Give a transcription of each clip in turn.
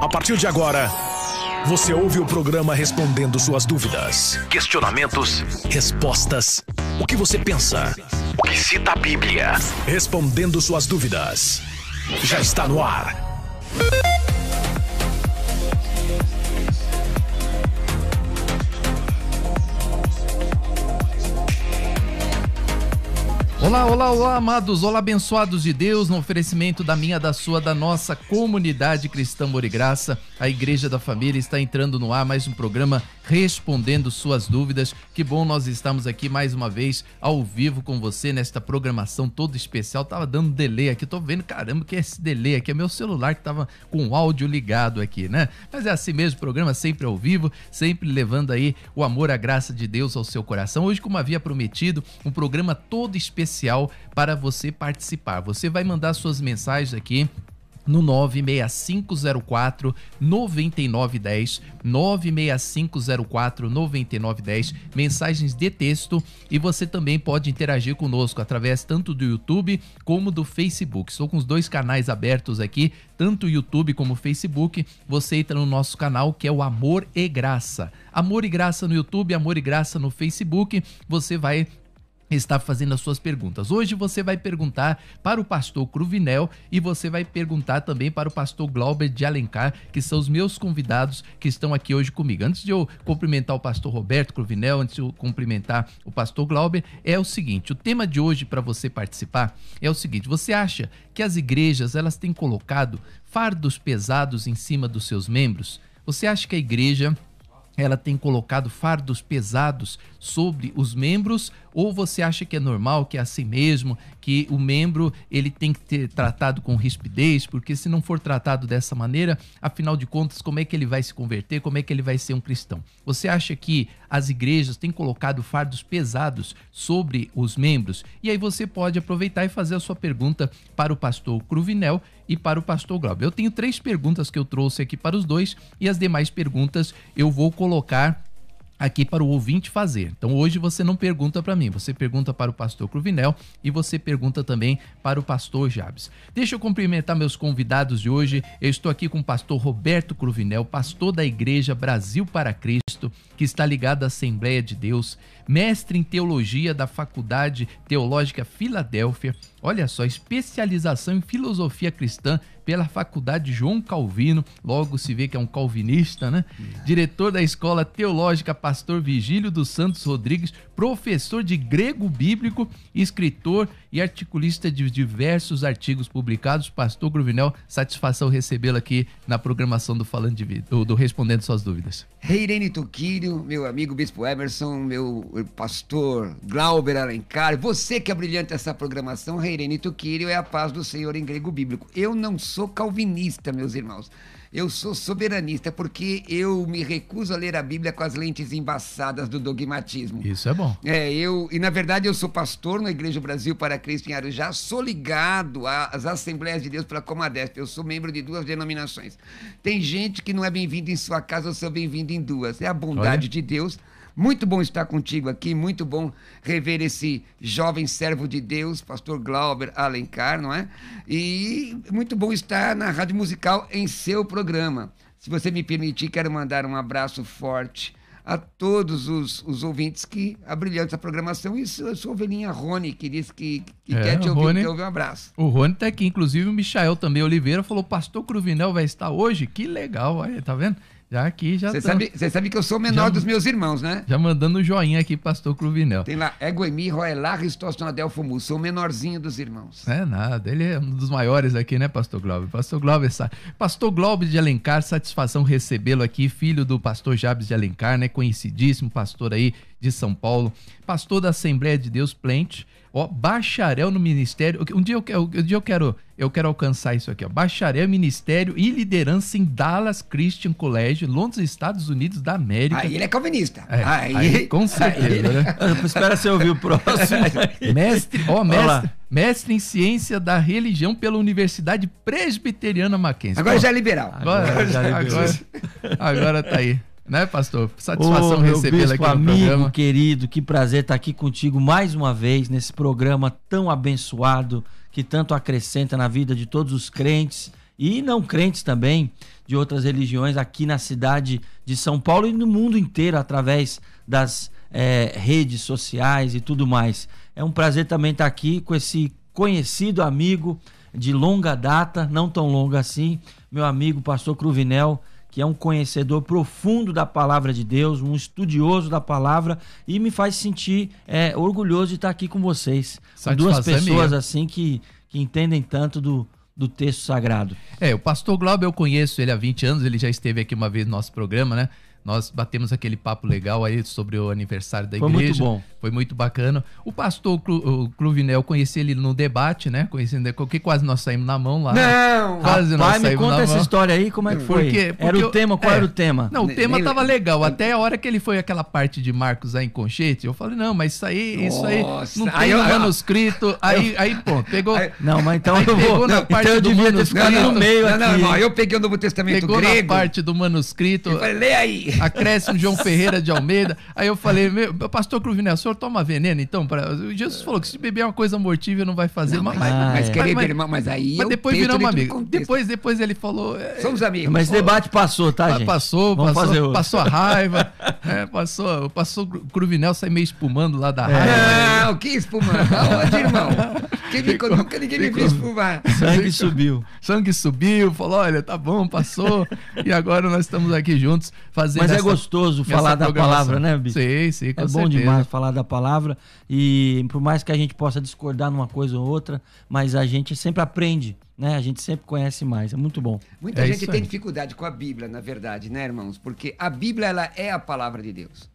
A partir de agora, você ouve o programa respondendo suas dúvidas, questionamentos, respostas. O que você pensa? O que cita a Bíblia? Respondendo suas dúvidas. Já está no ar Olá, olá, olá, amados, olá, abençoados de Deus, no oferecimento da minha, da sua, da nossa comunidade cristã Morigraça, a Igreja da Família está entrando no ar mais um programa respondendo suas dúvidas. Que bom nós estamos aqui mais uma vez ao vivo com você nesta programação toda especial. Tava dando delay aqui, tô vendo, caramba, que é esse delay aqui é meu celular que tava com o áudio ligado aqui, né? Mas é assim mesmo, programa sempre ao vivo, sempre levando aí o amor, a graça de Deus ao seu coração. Hoje, como havia prometido, um programa todo especial para você participar. Você vai mandar suas mensagens aqui no 96504 9910, 96504 9910, mensagens de texto e você também pode interagir conosco através tanto do YouTube como do Facebook. Estou com os dois canais abertos aqui, tanto YouTube como Facebook. Você entra no nosso canal que é o Amor e Graça. Amor e Graça no YouTube, Amor e Graça no Facebook. Você vai está fazendo as suas perguntas. Hoje você vai perguntar para o pastor Cruvinel e você vai perguntar também para o pastor Glauber de Alencar, que são os meus convidados que estão aqui hoje comigo. Antes de eu cumprimentar o pastor Roberto Cruvinel, antes de eu cumprimentar o pastor Glauber, é o seguinte, o tema de hoje para você participar é o seguinte, você acha que as igrejas elas têm colocado fardos pesados em cima dos seus membros? Você acha que a igreja ela tem colocado fardos pesados sobre os membros ou você acha que é normal, que é assim mesmo, que o membro ele tem que ser tratado com rispidez, porque se não for tratado dessa maneira, afinal de contas, como é que ele vai se converter, como é que ele vai ser um cristão? Você acha que as igrejas têm colocado fardos pesados sobre os membros? E aí você pode aproveitar e fazer a sua pergunta para o pastor Cruvinel e para o pastor Glauber. Eu tenho três perguntas que eu trouxe aqui para os dois e as demais perguntas eu vou colocar aqui para o ouvinte fazer. Então hoje você não pergunta para mim, você pergunta para o pastor Cruvinel e você pergunta também para o pastor Jabes. Deixa eu cumprimentar meus convidados de hoje. Eu estou aqui com o pastor Roberto Cruvinel, pastor da Igreja Brasil para Cristo, que está ligado à Assembleia de Deus, mestre em teologia da Faculdade Teológica Filadélfia Olha só, especialização em filosofia cristã pela Faculdade João Calvino, logo se vê que é um calvinista, né? Hum. Diretor da Escola Teológica Pastor Vigílio dos Santos Rodrigues professor de grego bíblico, escritor e articulista de diversos artigos publicados. Pastor Gruvinel, satisfação recebê-lo aqui na programação do Falando de Vida, do Respondendo Suas Dúvidas. Reirene Tuquírio, meu amigo Bispo Emerson, meu pastor Glauber Alencar, você que é brilhante essa programação, Reirene Tuquírio é a paz do Senhor em grego bíblico. Eu não sou calvinista, meus irmãos. Eu sou soberanista porque eu me recuso a ler a Bíblia com as lentes embaçadas do dogmatismo. Isso é bom. É, eu, e na verdade eu sou pastor na Igreja Brasil para Cristo em Arujá, sou ligado às Assembleias de Deus pela Comadesp. Eu sou membro de duas denominações. Tem gente que não é bem-vindo em sua casa, eu sou bem-vindo em duas. É a bondade Olha. de Deus muito bom estar contigo aqui, muito bom rever esse jovem servo de Deus, pastor Glauber Alencar, não é? E muito bom estar na Rádio Musical em seu programa. Se você me permitir, quero mandar um abraço forte a todos os, os ouvintes que abrilhantam essa programação. E a sua ovelhinha Rony, que disse que, que é, quer te ouvir, Rony, ouvir um abraço. O Rony tá aqui, inclusive o Michael também Oliveira falou: Pastor Cruvinel vai estar hoje? Que legal, olha, tá vendo? Já aqui, já Você sabe, sabe que eu sou o menor já, dos meus irmãos, né? Já mandando um joinha aqui, pastor Cluvinel. Tem lá, Eguemi, Roelá, é Ristóstono, Adelfo Mu, sou o menorzinho dos irmãos. É nada, ele é um dos maiores aqui, né, pastor Glauber? Pastor Glauber, pastor Glauber de Alencar, satisfação recebê-lo aqui, filho do pastor Jabes de Alencar, né, conhecidíssimo pastor aí de São Paulo, pastor da Assembleia de Deus Plente, Ó, bacharel no ministério. Um dia eu, um dia eu quero eu quero alcançar isso aqui, ó. Bacharel ministério e liderança em Dallas Christian College, Londres, Estados Unidos da América. Aí ele é calvinista. É, aí, aí, com certeza, aí né? Ah, espera você ouvir o próximo. mestre, ó, mestre. Olá. Mestre em Ciência da Religião pela Universidade Presbiteriana Mackenzie. Agora Pô, já é liberal. Agora, agora já é liberal. Agora, agora tá aí. Né, pastor? Satisfação recebê la aqui no amigo, programa. querido, que prazer estar tá aqui contigo mais uma vez nesse programa tão abençoado que tanto acrescenta na vida de todos os crentes e não crentes também de outras religiões aqui na cidade de São Paulo e no mundo inteiro através das é, redes sociais e tudo mais. É um prazer também estar tá aqui com esse conhecido amigo de longa data, não tão longa assim, meu amigo pastor Cruvinel, que é um conhecedor profundo da palavra de Deus, um estudioso da palavra, e me faz sentir é, orgulhoso de estar aqui com vocês. Com duas pessoas assim que, que entendem tanto do, do texto sagrado. É, o pastor Glauber eu conheço ele há 20 anos, ele já esteve aqui uma vez no nosso programa, né? Nós batemos aquele papo legal aí sobre o aniversário da Foi igreja. Foi muito bom foi muito bacana. O pastor Clu, Cluvinel, conheci ele no debate, né? Conhecendo, porque quase nós saímos na mão lá. Não! Quase rapaz, nós saímos me conta essa mão. história aí, como é que foi? Porque, porque era o eu, tema, qual é, era o tema? Não, o tema tava legal. Até a hora que ele foi aquela parte de Marcos aí em Conchete, eu falei, não, mas isso aí, isso aí, Nossa, não tem aí eu, manuscrito. aí, aí, pô, pegou... Não, mas então eu vou... Não, então eu devia ter ficado no meio não, aqui. Não, eu peguei o Novo Testamento pegou grego. Pegou na parte do manuscrito. Eu falei, lê aí. o João Ferreira de Almeida. Aí eu falei, meu, pastor Cluvinel, o senhor toma veneno, então? Pra... Jesus falou que se beber uma coisa mortível não vai fazer. Não, mas, mas, ah, mas, é. querer mas, irmão, mas aí. Mas é depois viramos amigo Depois, depois ele falou. É, Somos amigos. Mas debate passou, tá, gente? Passou, Vamos passou, passou a raiva, é, passou, passou o Cruvinel sai meio espumando lá da raiva. É. Não, que espumando? Aonde, irmão? Quem me, nunca ninguém me viu espumar. Sangue subiu. Sangue subiu, falou: olha, tá bom, passou. e agora nós estamos aqui juntos fazendo. Mas essa, é gostoso falar da palavra, né, Bicho? Sei, sei, com É certeza. bom demais falar da da palavra e por mais que a gente possa discordar numa coisa ou outra, mas a gente sempre aprende, né? A gente sempre conhece mais. É muito bom. Muita é gente tem dificuldade com a Bíblia, na verdade, né, irmãos? Porque a Bíblia ela é a palavra de Deus.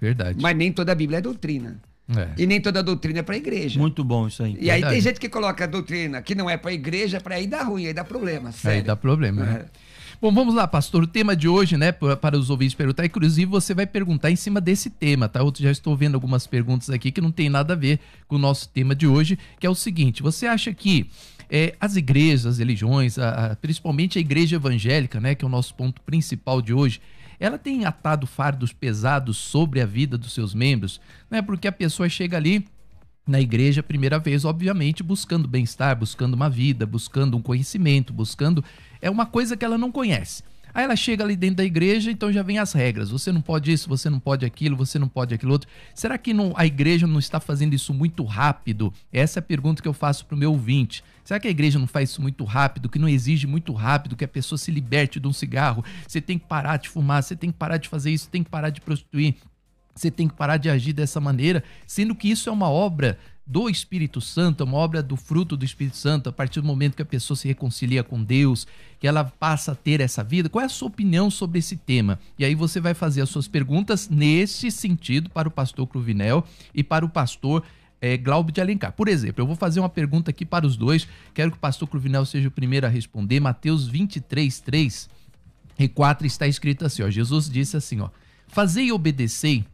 Verdade. Mas nem toda a Bíblia é doutrina. É. E nem toda doutrina é para a igreja. Muito bom isso aí. E verdade. aí tem gente que coloca a doutrina que não é para a igreja, é para aí dá ruim, aí dá problema. Sério. Aí dá problema, né? É. Bom, vamos lá, pastor. O tema de hoje, né, para os ouvintes perguntar, inclusive você vai perguntar em cima desse tema, tá? Eu já estou vendo algumas perguntas aqui que não tem nada a ver com o nosso tema de hoje, que é o seguinte: você acha que é, as igrejas, as religiões, a, a, principalmente a igreja evangélica, né, que é o nosso ponto principal de hoje, ela tem atado fardos pesados sobre a vida dos seus membros, é Porque a pessoa chega ali na igreja primeira vez, obviamente, buscando bem-estar, buscando uma vida, buscando um conhecimento, buscando é uma coisa que ela não conhece. Aí ela chega ali dentro da igreja, então já vem as regras. Você não pode isso, você não pode aquilo, você não pode aquilo outro. Será que não, a igreja não está fazendo isso muito rápido? Essa é a pergunta que eu faço para o meu ouvinte. Será que a igreja não faz isso muito rápido, que não exige muito rápido que a pessoa se liberte de um cigarro? Você tem que parar de fumar, você tem que parar de fazer isso, tem que parar de prostituir, você tem que parar de agir dessa maneira, sendo que isso é uma obra do Espírito Santo, é uma obra do fruto do Espírito Santo, a partir do momento que a pessoa se reconcilia com Deus, que ela passa a ter essa vida? Qual é a sua opinião sobre esse tema? E aí você vai fazer as suas perguntas nesse sentido para o pastor Cruvinel e para o pastor é, de Alencar. Por exemplo, eu vou fazer uma pergunta aqui para os dois, quero que o pastor Cruvinel seja o primeiro a responder. Mateus 23, 3 e 4 está escrito assim, ó, Jesus disse assim, ó, Fazei e obedecei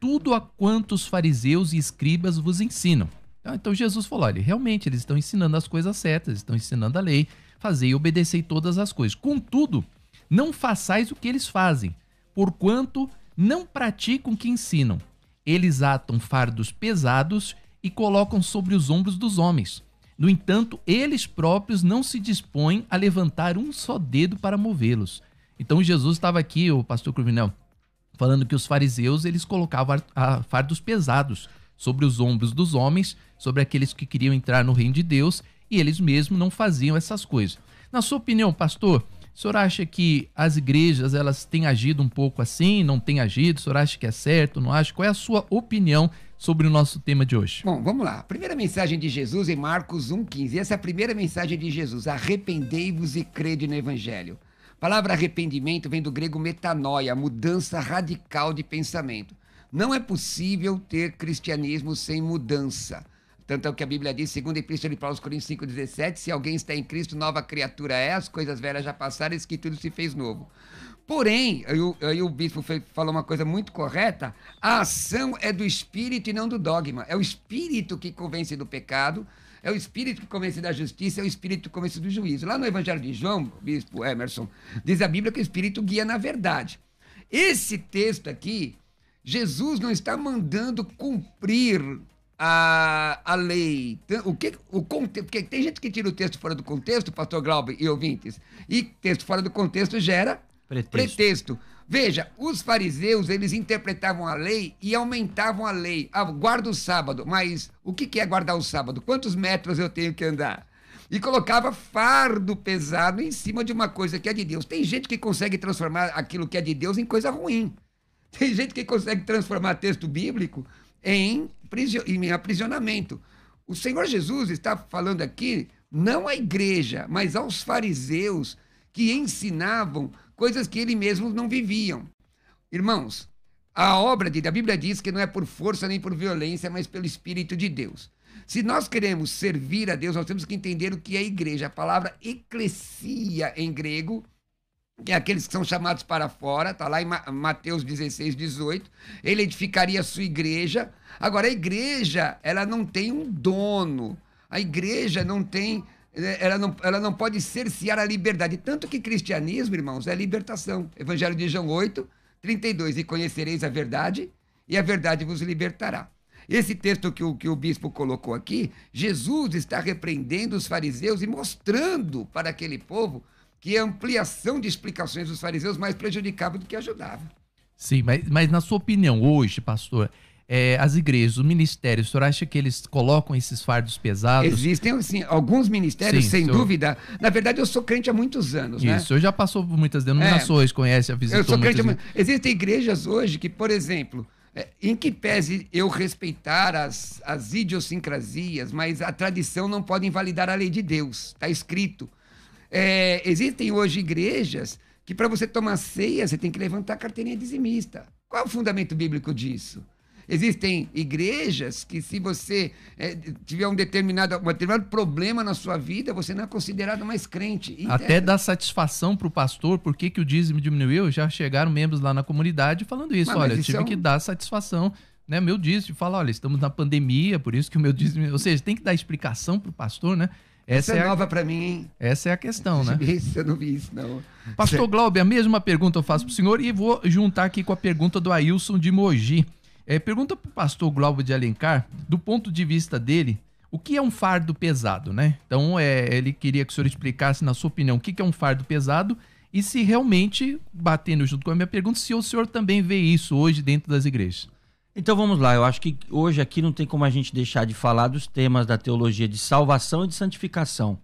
tudo a quantos fariseus e escribas vos ensinam. Tá? Então Jesus falou: olha, realmente eles estão ensinando as coisas certas, estão ensinando a lei, fazei e obedecei todas as coisas. Contudo, não façais o que eles fazem, porquanto não praticam o que ensinam. Eles atam fardos pesados e colocam sobre os ombros dos homens. No entanto, eles próprios não se dispõem a levantar um só dedo para movê-los. Então Jesus estava aqui, o pastor Cruvinel, falando que os fariseus eles colocavam fardos pesados sobre os ombros dos homens, sobre aqueles que queriam entrar no reino de Deus, e eles mesmos não faziam essas coisas. Na sua opinião, pastor, o senhor acha que as igrejas elas têm agido um pouco assim, não têm agido? O senhor acha que é certo, não acha? Qual é a sua opinião sobre o nosso tema de hoje? Bom, vamos lá. A primeira mensagem de Jesus em Marcos 1,15. Essa é a primeira mensagem de Jesus. Arrependei-vos e crede no Evangelho. A palavra arrependimento vem do grego metanoia, mudança radical de pensamento. Não é possível ter cristianismo sem mudança. Tanto é o que a Bíblia diz, segundo a Epístola de Paulo aos Coríntios 5,17, se alguém está em Cristo, nova criatura é, as coisas velhas já passaram, e que tudo se fez novo. Porém, aí o, aí o bispo foi, falou uma coisa muito correta: a ação é do espírito e não do dogma. É o espírito que convence do pecado, é o espírito que convence da justiça, é o espírito que convence do juízo. Lá no Evangelho de João, bispo Emerson, diz a Bíblia que o espírito guia na verdade. Esse texto aqui, Jesus não está mandando cumprir a, a lei. O que, o, porque tem gente que tira o texto fora do contexto, pastor Glauber e ouvintes, e texto fora do contexto gera pretexto. pretexto. Veja, os fariseus, eles interpretavam a lei e aumentavam a lei. Ah, guarda o sábado, mas o que é guardar o sábado? Quantos metros eu tenho que andar? E colocava fardo pesado em cima de uma coisa que é de Deus. Tem gente que consegue transformar aquilo que é de Deus em coisa ruim. Tem gente que consegue transformar texto bíblico em, em aprisionamento. O Senhor Jesus está falando aqui não à igreja, mas aos fariseus que ensinavam coisas que eles mesmos não viviam. Irmãos, a obra de, da Bíblia diz que não é por força nem por violência, mas pelo Espírito de Deus. Se nós queremos servir a Deus, nós temos que entender o que é igreja. A palavra eclesia em grego, que é aqueles que são chamados para fora, está lá em Mateus 16, 18. Ele edificaria a sua igreja. Agora, a igreja, ela não tem um dono. A igreja não tem né, ela não, ela não pode cercear a liberdade. Tanto que cristianismo, irmãos, é libertação. Evangelho de João 8, 32. E conhecereis a verdade, e a verdade vos libertará. Esse texto que o, que o bispo colocou aqui, Jesus está repreendendo os fariseus e mostrando para aquele povo que a ampliação de explicações dos fariseus mais prejudicava do que ajudava. Sim, mas, mas na sua opinião, hoje, pastor, é, as igrejas, os ministérios, o senhor acha que eles colocam esses fardos pesados? Existem, assim, alguns ministérios, Sim, sem senhor... dúvida. Na verdade, eu sou crente há muitos anos, né? Isso, né? o já passou por muitas denominações, é, conhece, a visitou eu sou crente muitas... Há... Existem igrejas hoje que, por exemplo, é, em que pese eu respeitar as, as idiosincrasias, mas a tradição não pode invalidar a lei de Deus, está escrito. É, existem hoje igrejas que para você tomar ceia, você tem que levantar a carteirinha dizimista. Qual é o fundamento bíblico disso? Existem igrejas que, se você é, tiver um determinado, um determinado problema na sua vida, você não é considerado mais crente. E é Até é... dá satisfação para o pastor por que, o dízimo diminuiu. Já chegaram membros lá na comunidade falando isso. Mas, olha, mas isso tive é um... que dar satisfação né, meu dízimo, fala, olha, estamos na pandemia, por isso que o meu dízimo, ou seja, tem que dar explicação para o pastor, né? Essa, é, é nova para mim, hein? Essa é a questão, né? Isso, eu não vi isso, não. Pastor Glauber, a mesma pergunta eu faço para o senhor e vou juntar aqui com a pergunta do Ailson de Mogi. É, pergunta para o pastor Globo de Alencar, do ponto de vista dele, o que é um fardo pesado, né? Então, é, ele queria que o senhor explicasse, na sua opinião, o que é um fardo pesado e se realmente, batendo junto com a minha pergunta, se o senhor também vê isso hoje dentro das igrejas. Então vamos lá, eu acho que hoje aqui não tem como a gente deixar de falar dos temas da teologia de salvação e de santificação.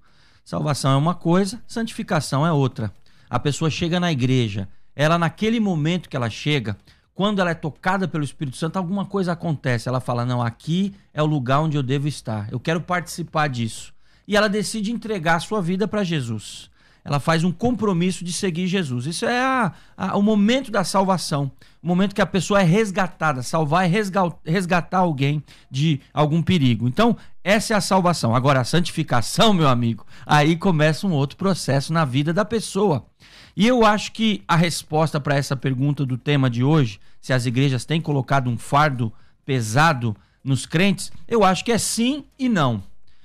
Salvação é uma coisa, santificação é outra. A pessoa chega na igreja, ela naquele momento que ela chega, quando ela é tocada pelo Espírito Santo, alguma coisa acontece. Ela fala: Não, aqui é o lugar onde eu devo estar, eu quero participar disso. E ela decide entregar a sua vida para Jesus. Ela faz um compromisso de seguir Jesus. Isso é a, a, o momento da salvação, o momento que a pessoa é resgatada. Salvar é resgatar alguém de algum perigo. Então, essa é a salvação. Agora, a santificação, meu amigo, aí começa um outro processo na vida da pessoa. E eu acho que a resposta para essa pergunta do tema de hoje, se as igrejas têm colocado um fardo pesado nos crentes, eu acho que é sim e não.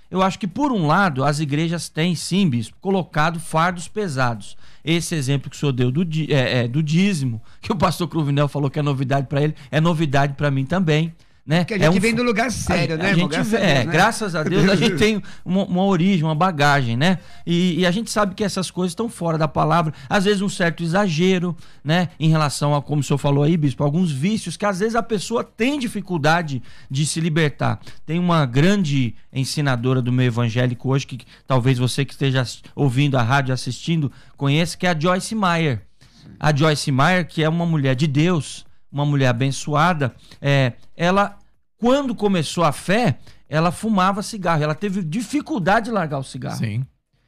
Eu acho que, por um lado, as igrejas têm, sim, bispo, colocado fardos pesados. Esse exemplo que o senhor deu do, é, é, do dízimo, que o pastor Cruvinel falou que é novidade para ele, é novidade para mim também. Né? Porque a gente é um... vem do lugar sério, a, né, a gente, graças é, a Deus, né? Graças a Deus a gente tem uma, uma origem, uma bagagem, né? E, e, a gente sabe que essas coisas estão fora da palavra, às vezes um certo exagero, né? Em relação a, como o senhor falou aí, bispo, alguns vícios que às vezes a pessoa tem dificuldade de se libertar. Tem uma grande ensinadora do meio evangélico hoje, que talvez você que esteja ouvindo a rádio, assistindo, conheça, que é a Joyce Meyer. A Joyce Meyer, que é uma mulher de Deus, uma mulher abençoada, é, ela quando começou a fé, ela fumava cigarro. Ela teve dificuldade de largar o cigarro. Sim.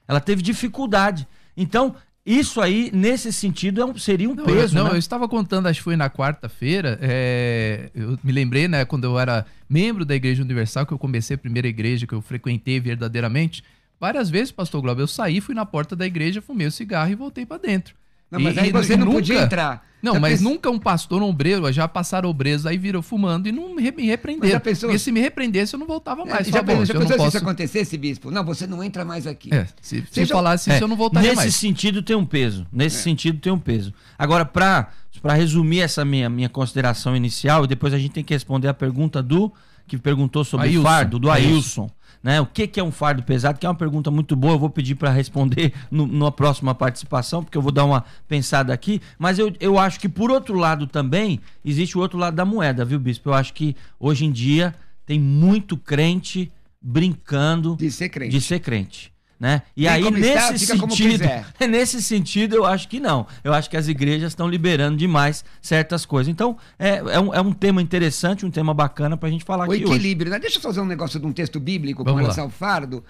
Ela teve dificuldade. Então, isso aí, nesse sentido, é um, seria um não, peso. Eu, não, né? eu estava contando, acho que foi na quarta-feira. É, eu me lembrei, né, quando eu era membro da Igreja Universal, que eu comecei a primeira igreja que eu frequentei verdadeiramente. Várias vezes, pastor Globo, eu saí, fui na porta da igreja, fumei o cigarro e voltei para dentro. Não, mas e, aí você não nunca, podia entrar. Não, já mas pense... nunca um pastor ombreiro, já passaram obreiros, aí virou fumando e não me repreenderam. Pensou... Porque se me repreendesse, eu não voltava é, mais. É, já, bom, já pensou se posso... isso acontecesse, bispo? Não, você não entra mais aqui. É, se, se já... falasse é, isso, eu não voltaria nesse mais. Nesse sentido tem um peso. Nesse é. sentido tem um peso. Agora, para resumir essa minha, minha consideração inicial, e depois a gente tem que responder a pergunta do que perguntou sobre Ailson. o fardo, do Ailson. Ailson. Né? O que, que é um fardo pesado? Que é uma pergunta muito boa, eu vou pedir para responder no, numa próxima participação, porque eu vou dar uma pensada aqui. Mas eu, eu acho que, por outro lado, também existe o outro lado da moeda, viu, Bispo? Eu acho que hoje em dia tem muito crente brincando de ser crente. De ser crente. Né? E aí, nesse sentido, nesse sentido, eu acho que não. Eu acho que as igrejas estão liberando demais certas coisas. Então, é, é, um, é um tema interessante, um tema bacana para a gente falar o aqui. O equilíbrio, né? Deixa eu fazer um negócio de um texto bíblico Vamos com relação lá. ao fardo.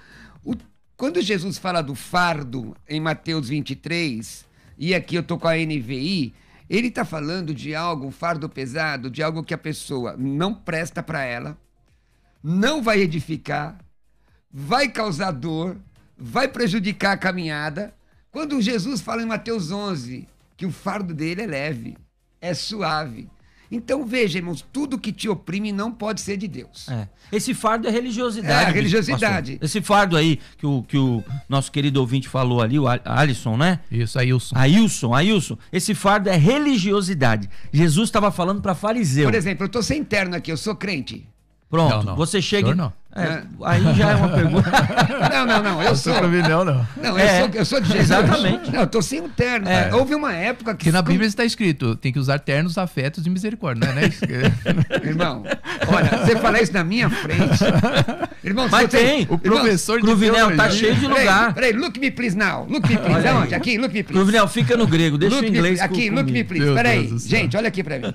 O, quando Jesus fala do fardo em Mateus 23, e aqui eu tô com a NVI, ele está falando de algo, um fardo pesado, de algo que a pessoa não presta para ela, não vai edificar, vai causar dor, vai prejudicar a caminhada. Quando Jesus fala em Mateus 11 que o fardo dele é leve, é suave. Então veja, irmãos, tudo que te oprime não pode ser de Deus. É. Esse fardo é religiosidade. É, a religiosidade. Pastor. Esse fardo aí que o, que o nosso querido ouvinte falou ali, o Alisson, né? Isso, Ailson. Ailson, Ailson. Esse fardo é religiosidade. Jesus estava falando para fariseu. Por exemplo, eu estou sem terno aqui, eu sou crente. Pronto, não, não. você chega. não. É, aí já é uma pergunta. não, não, não. Eu sou. mim, não, não. Não, eu, sou, é, eu sou de Jesus. Exatamente. Não, eu tô sem o terno. É. Houve uma época que. que na Bíblia está escrito: tem que usar ternos, afetos e misericórdia, não é? Né? Irmão, olha, você falar isso na minha frente. Irmão, Mas tem. O professor irmão, de Cruvinel, tá cheio de lugar. Peraí, peraí, look me please now. Look me please. onde? Aqui, look me please. Cruvinel, fica no grego, deixa look o inglês. Me, aqui, look me please. Peraí. Gente, olha aqui pra mim.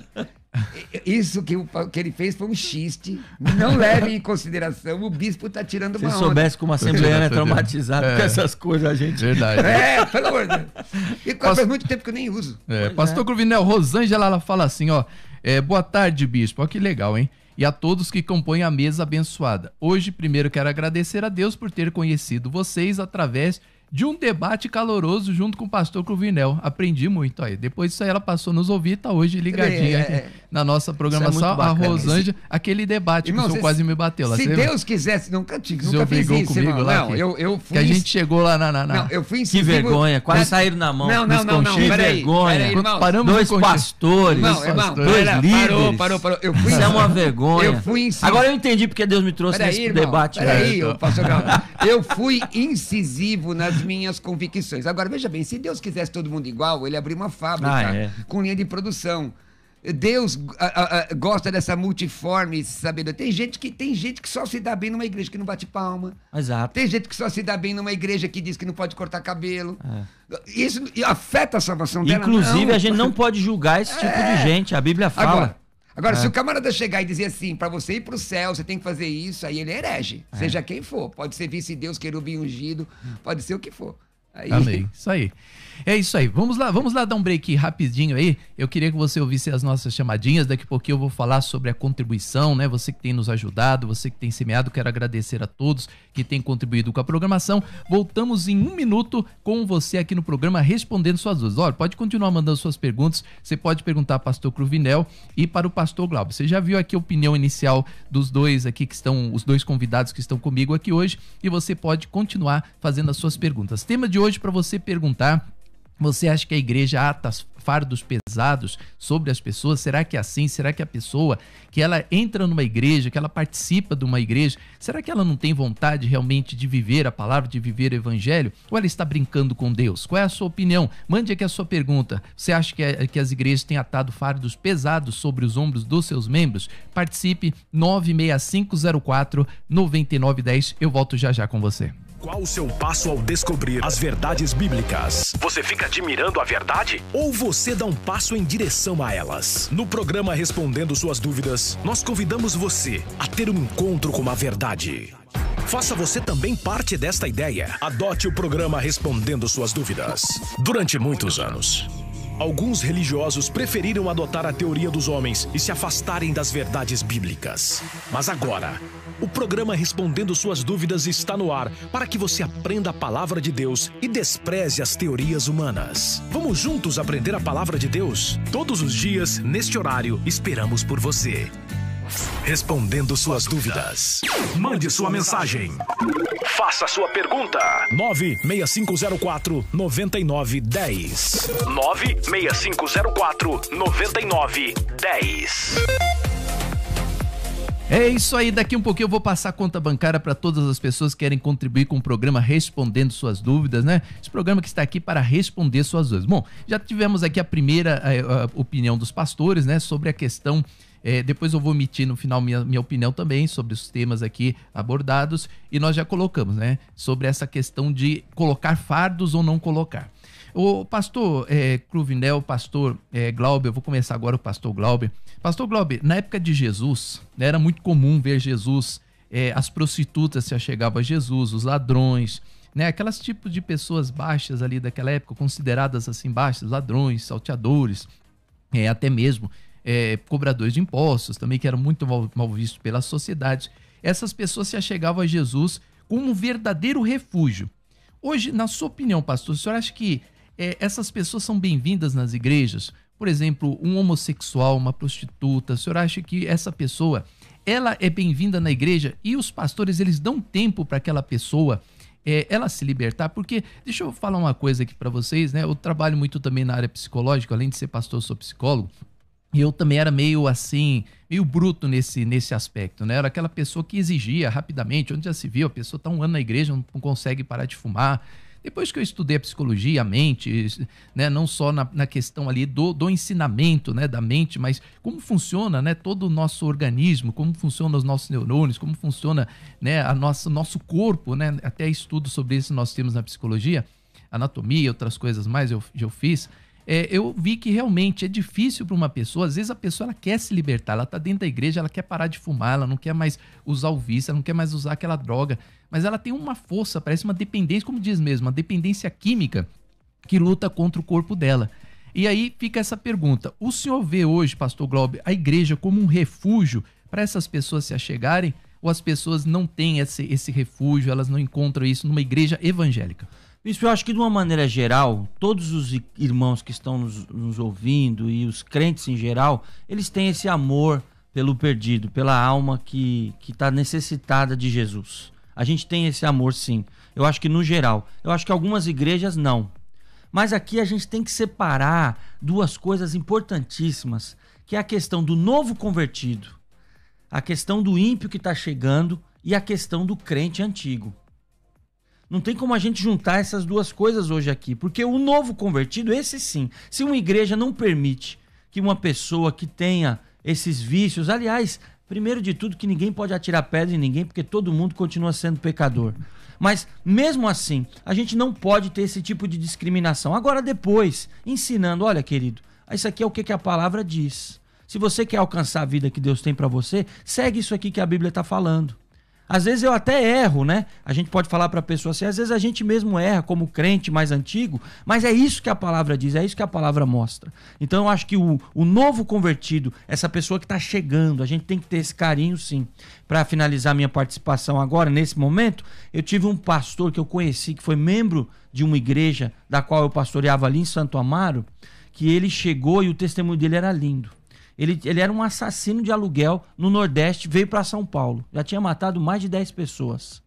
Isso que, que ele fez foi um xiste. Não leve em consideração o bispo está tirando uma Se soubesse como a assembleia é traumatizada é. com essas coisas, a gente. Verdade. É, é pelo amor de Deus. E quase faz muito tempo que eu nem uso. É, pastor é. Cruvinel, Rosângela, ela fala assim, ó. É, boa tarde, bispo. Ó, que legal, hein? E a todos que compõem a mesa abençoada. Hoje, primeiro, quero agradecer a Deus por ter conhecido vocês através de de um debate caloroso junto com o pastor Cruvinel. Aprendi muito aí. Depois disso aí ela passou nos ouvir e tá hoje ligadinha é, é, na nossa é programação. É a né? Rosângela, aquele debate Irmão, que o senhor quase me bateu lá. Se Deus quisesse, nunca tinha. Você nunca brigou isso, comigo lá? Não, que, eu, eu fui. Que a gente chegou lá na. na, na... Não, eu fui Que vergonha, quase saíram na mão. Não, não, não, não. Que vergonha. Peraí, irmão, Paramos dois pastores. Não, irmão, dois pera, líderes. Parou, parou, parou. Eu fui, Isso é uma vergonha. Eu fui incisivo. Agora eu entendi porque Deus me trouxe esse debate. Peraí, né? eu, eu fui incisivo nas minhas convicções. Agora, veja bem, se Deus quisesse todo mundo igual, ele abriu uma fábrica ah, é. com linha de produção. Deus a, a, gosta dessa multiforme sabedoria. Tem gente que tem gente que só se dá bem numa igreja que não bate palma. Exato. Tem gente que só se dá bem numa igreja que diz que não pode cortar cabelo. É. Isso afeta a salvação Inclusive, dela. Inclusive, a gente não pode julgar esse tipo de é. gente. A Bíblia fala. Agora, Agora, é. se o camarada chegar e dizer assim, para você ir para o céu, você tem que fazer isso, aí ele herege, é. seja quem for. Pode ser vice-deus, querubim ungido, hum. pode ser o que for. Aí... Amém. Isso aí. É isso aí. Vamos lá, vamos lá dar um break rapidinho aí. Eu queria que você ouvisse as nossas chamadinhas. Daqui a pouquinho eu vou falar sobre a contribuição, né? Você que tem nos ajudado, você que tem semeado. Quero agradecer a todos que têm contribuído com a programação. Voltamos em um minuto com você aqui no programa respondendo suas dúvidas. Olha, pode continuar mandando suas perguntas. Você pode perguntar para o pastor Cruvinel e para o pastor Glauber. Você já viu aqui a opinião inicial dos dois aqui que estão, os dois convidados que estão comigo aqui hoje. E você pode continuar fazendo as suas perguntas. Tema de hoje para você perguntar você acha que a igreja ata fardos pesados sobre as pessoas? Será que é assim? Será que a pessoa que ela entra numa igreja, que ela participa de uma igreja, será que ela não tem vontade realmente de viver a palavra, de viver o evangelho? Ou ela está brincando com Deus? Qual é a sua opinião? Mande aqui a sua pergunta. Você acha que, é, que as igrejas têm atado fardos pesados sobre os ombros dos seus membros? Participe 96504 9910. Eu volto já já com você. Qual o seu passo ao descobrir as verdades bíblicas? Você fica admirando a verdade? Ou você dá um passo em direção a elas? No programa Respondendo Suas Dúvidas, nós convidamos você a ter um encontro com a verdade. Faça você também parte desta ideia. Adote o programa Respondendo Suas Dúvidas. Durante muitos anos, alguns religiosos preferiram adotar a teoria dos homens e se afastarem das verdades bíblicas. Mas agora, o programa Respondendo Suas Dúvidas está no ar para que você aprenda a palavra de Deus e despreze as teorias humanas. Vamos juntos aprender a palavra de Deus? Todos os dias, neste horário, esperamos por você. Respondendo suas dúvidas. Mande sua mensagem. Faça sua pergunta. 96504 9910. 96504 9910. É isso aí, daqui um pouquinho eu vou passar a conta bancária para todas as pessoas que querem contribuir com o programa Respondendo Suas Dúvidas, né? Esse programa que está aqui para responder suas dúvidas. Bom, já tivemos aqui a primeira a, a opinião dos pastores, né, sobre a questão. É, depois eu vou emitir no final minha, minha opinião também sobre os temas aqui abordados. E nós já colocamos, né? Sobre essa questão de colocar fardos ou não colocar. O pastor é, o pastor é, Glauber, eu vou começar agora o pastor Glauber. Pastor Glauber, na época de Jesus, né, era muito comum ver Jesus, é, as prostitutas se achegavam a Jesus, os ladrões, né, aquelas tipos de pessoas baixas ali daquela época, consideradas assim baixas, ladrões, salteadores, é, até mesmo é, cobradores de impostos, também que eram muito mal, mal vistos pela sociedade. Essas pessoas se achegavam a Jesus como um verdadeiro refúgio. Hoje, na sua opinião, pastor, o senhor acha que é, essas pessoas são bem-vindas nas igrejas? Por exemplo, um homossexual, uma prostituta, o senhor acha que essa pessoa ela é bem-vinda na igreja e os pastores eles dão tempo para aquela pessoa é, ela se libertar, porque deixa eu falar uma coisa aqui para vocês, né? Eu trabalho muito também na área psicológica, além de ser pastor, sou psicólogo. E eu também era meio assim, meio bruto nesse, nesse aspecto, né? Era aquela pessoa que exigia rapidamente, onde já se viu, a pessoa tá um ano na igreja, não consegue parar de fumar, depois que eu estudei a psicologia, a mente, né, não só na, na questão ali do, do ensinamento né, da mente, mas como funciona né, todo o nosso organismo, como funciona os nossos neurônios, como funciona né, a nossa, nosso corpo, né, até estudo sobre isso nós temos na psicologia, anatomia, outras coisas mais eu, eu fiz é, eu vi que realmente é difícil para uma pessoa, às vezes a pessoa ela quer se libertar, ela está dentro da igreja, ela quer parar de fumar, ela não quer mais usar o vício, ela não quer mais usar aquela droga, mas ela tem uma força, parece uma dependência, como diz mesmo, uma dependência química que luta contra o corpo dela. E aí fica essa pergunta: o senhor vê hoje, pastor Glauber, a igreja como um refúgio para essas pessoas se achegarem? Ou as pessoas não têm esse, esse refúgio, elas não encontram isso numa igreja evangélica? Isso eu acho que de uma maneira geral, todos os irmãos que estão nos, nos ouvindo e os crentes em geral, eles têm esse amor pelo perdido, pela alma que está necessitada de Jesus. A gente tem esse amor sim. Eu acho que no geral. Eu acho que algumas igrejas não. Mas aqui a gente tem que separar duas coisas importantíssimas, que é a questão do novo convertido, a questão do ímpio que está chegando e a questão do crente antigo. Não tem como a gente juntar essas duas coisas hoje aqui, porque o novo convertido, esse sim, se uma igreja não permite que uma pessoa que tenha esses vícios, aliás, primeiro de tudo que ninguém pode atirar pedra em ninguém, porque todo mundo continua sendo pecador. Mas mesmo assim, a gente não pode ter esse tipo de discriminação. Agora depois, ensinando, olha, querido, isso aqui é o que a palavra diz. Se você quer alcançar a vida que Deus tem para você, segue isso aqui que a Bíblia está falando. Às vezes eu até erro, né? A gente pode falar para a pessoa assim, às vezes a gente mesmo erra como crente mais antigo, mas é isso que a palavra diz, é isso que a palavra mostra. Então eu acho que o, o novo convertido, essa pessoa que está chegando, a gente tem que ter esse carinho sim. Para finalizar minha participação agora, nesse momento, eu tive um pastor que eu conheci, que foi membro de uma igreja da qual eu pastoreava ali em Santo Amaro, que ele chegou e o testemunho dele era lindo. Ele, ele era um assassino de aluguel no Nordeste, veio para São Paulo. Já tinha matado mais de 10 pessoas.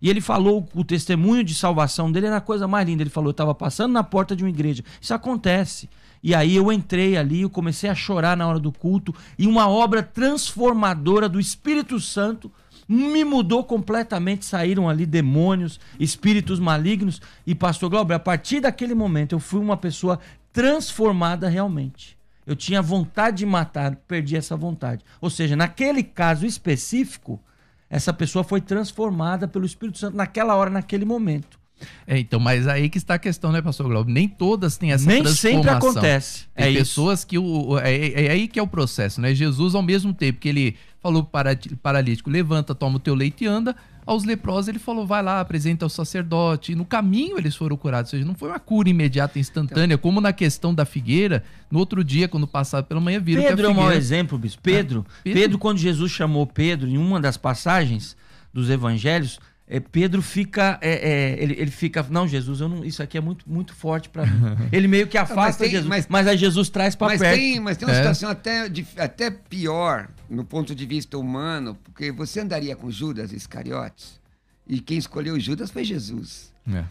E ele falou, o testemunho de salvação dele era a coisa mais linda. Ele falou: Eu estava passando na porta de uma igreja. Isso acontece. E aí eu entrei ali, eu comecei a chorar na hora do culto. E uma obra transformadora do Espírito Santo me mudou completamente. Saíram ali demônios, espíritos malignos. E, pastor Glauber, a partir daquele momento eu fui uma pessoa transformada realmente. Eu tinha vontade de matar, perdi essa vontade. Ou seja, naquele caso específico, essa pessoa foi transformada pelo Espírito Santo naquela hora, naquele momento. É, então, mas aí que está a questão, né, pastor Glauber? Nem todas têm essa Nem transformação. sempre acontece. Tem é pessoas isso. que. O, é, é, é, aí que é o processo, né? Jesus, ao mesmo tempo que ele falou para paralítico, levanta, toma o teu leite e anda, aos leprosos ele falou: vai lá, apresenta ao sacerdote. E no caminho eles foram curados, ou seja, não foi uma cura imediata, instantânea, então. como na questão da figueira. No outro dia, quando passava pela manhã, viram Pedro que a figueira... é um mau exemplo, bispo. Pedro, ah, Pedro, Pedro, quando Jesus chamou Pedro em uma das passagens dos evangelhos, é, Pedro fica, é, é, ele, ele, fica, não Jesus, não, isso aqui é muito, muito forte para mim. Ele meio que afasta mas tem, Jesus, mas, mas aí Jesus traz para perto. Tem, mas tem uma é. situação até, até pior no ponto de vista humano, porque você andaria com Judas Iscariotes, e quem escolheu Judas foi Jesus. É.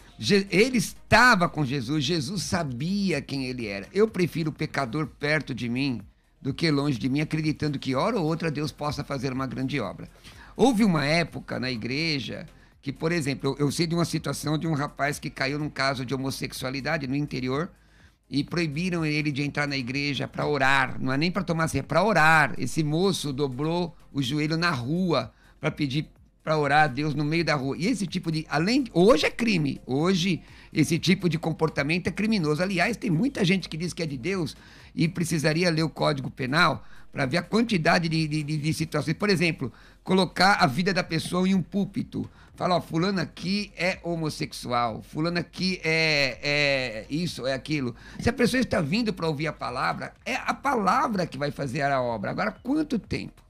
Ele estava com Jesus, Jesus sabia quem ele era. Eu prefiro o pecador perto de mim do que longe de mim, acreditando que hora ou outra Deus possa fazer uma grande obra. Houve uma época na igreja que, por exemplo, eu, eu sei de uma situação de um rapaz que caiu num caso de homossexualidade no interior e proibiram ele de entrar na igreja para orar. Não é nem para tomar ceia, é para orar. Esse moço dobrou o joelho na rua para pedir para orar a Deus no meio da rua. E esse tipo de. Além. Hoje é crime. Hoje, esse tipo de comportamento é criminoso. Aliás, tem muita gente que diz que é de Deus e precisaria ler o Código Penal para ver a quantidade de, de, de, situações. Por exemplo, colocar a vida da pessoa em um púlpito. Fala, ó, fulano aqui é homossexual, fulano aqui é, é isso, é aquilo. Se a pessoa está vindo para ouvir a palavra, é a palavra que vai fazer a obra. Agora, quanto tempo?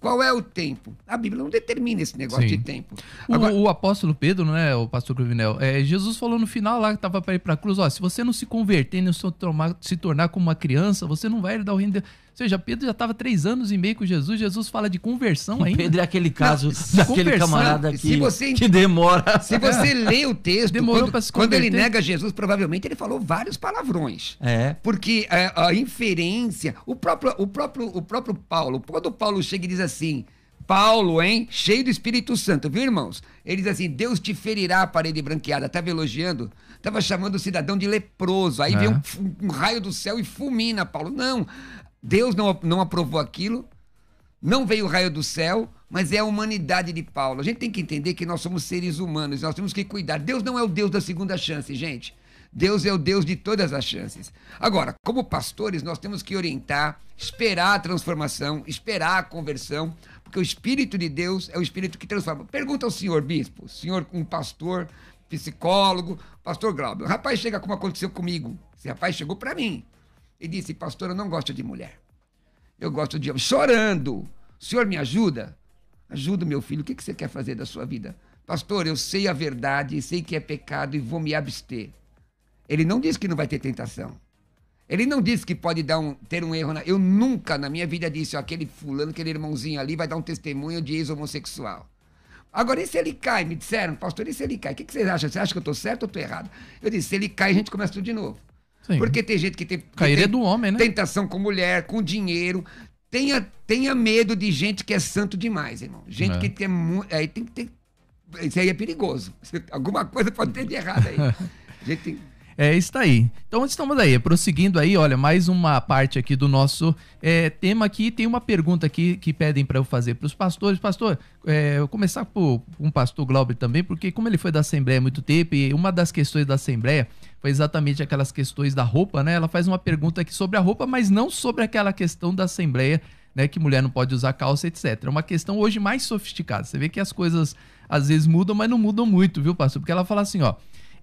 Qual é o tempo? A Bíblia não determina esse negócio Sim. de tempo. Agora... O, o, apóstolo Pedro, né, o pastor Cruvinel, é, Jesus falou no final lá que estava para ir para a cruz, ó, se você não se converter, não se tornar, se tornar como uma criança, você não vai dar o reino de Deus seja, Pedro já estava três anos e meio com Jesus. Jesus fala de conversão ainda. Pedro é aquele caso não, daquele camarada que, você, que demora. Se você é. lê o texto, Demorou quando, se quando ele nega Jesus, provavelmente ele falou vários palavrões. É. Porque a, é, a inferência, o próprio, o, próprio, o próprio Paulo, quando Paulo chega e diz assim. Paulo, hein? Cheio do Espírito Santo, viu, irmãos? Ele diz assim: Deus te ferirá a parede branqueada. Estava elogiando? Estava chamando o cidadão de leproso. Aí é. vem um, um, raio do céu e fulmina Paulo. Não, Deus não, não aprovou aquilo, não veio o raio do céu, mas é a humanidade de Paulo. A gente tem que entender que nós somos seres humanos, nós temos que cuidar. Deus não é o Deus da segunda chance, gente. Deus é o Deus de todas as chances. Agora, como pastores, nós temos que orientar, esperar a transformação, esperar a conversão, porque o Espírito de Deus é o Espírito que transforma. Pergunta ao senhor bispo, senhor, um pastor, psicólogo, pastor Glauber. O rapaz chega como aconteceu comigo. Esse rapaz chegou para mim e disse: Pastor, eu não gosto de mulher. Eu gosto de homem. Chorando. Senhor, me ajuda? Ajuda, meu filho. O que, você quer fazer da sua vida? Pastor, eu sei a verdade, sei que é pecado e vou me abster. Ele não disse que não vai ter tentação. Ele não disse que pode dar um, ter um erro. Na... eu nunca na minha vida disse: aquele fulano, aquele irmãozinho ali vai dar um testemunho de ex-homossexual. Agora, e se ele cai? Me disseram, pastor, e se ele cai? O que, que vocês acham? Você acha que eu estou certo ou estou errado? Eu disse: se ele cai, a gente começa tudo de novo. Sim. Porque tem gente que tem. Cair é do homem, né? Tentação com mulher, com dinheiro. Tenha, tenha medo de gente que é santo demais, irmão. Gente é. que tem muito. Aí tem que ter. Isso aí é perigoso. Alguma coisa pode ter de errado aí. gente tem. É, está aí. Então estamos aí, prosseguindo aí, olha, mais uma parte aqui do nosso é, tema aqui. Tem uma pergunta aqui que pedem para eu fazer para os pastores. Pastor, é, eu começar por um pastor Glauber também, porque como ele foi da Assembleia há muito tempo, e uma das questões da Assembleia foi exatamente aquelas questões da roupa, né? Ela faz uma pergunta aqui sobre a roupa, mas não sobre aquela questão da Assembleia né, que mulher não pode usar calça, etc. É uma questão hoje mais sofisticada. Você vê que as coisas às vezes mudam, mas não mudam muito, viu, pastor? Porque ela fala assim, ó,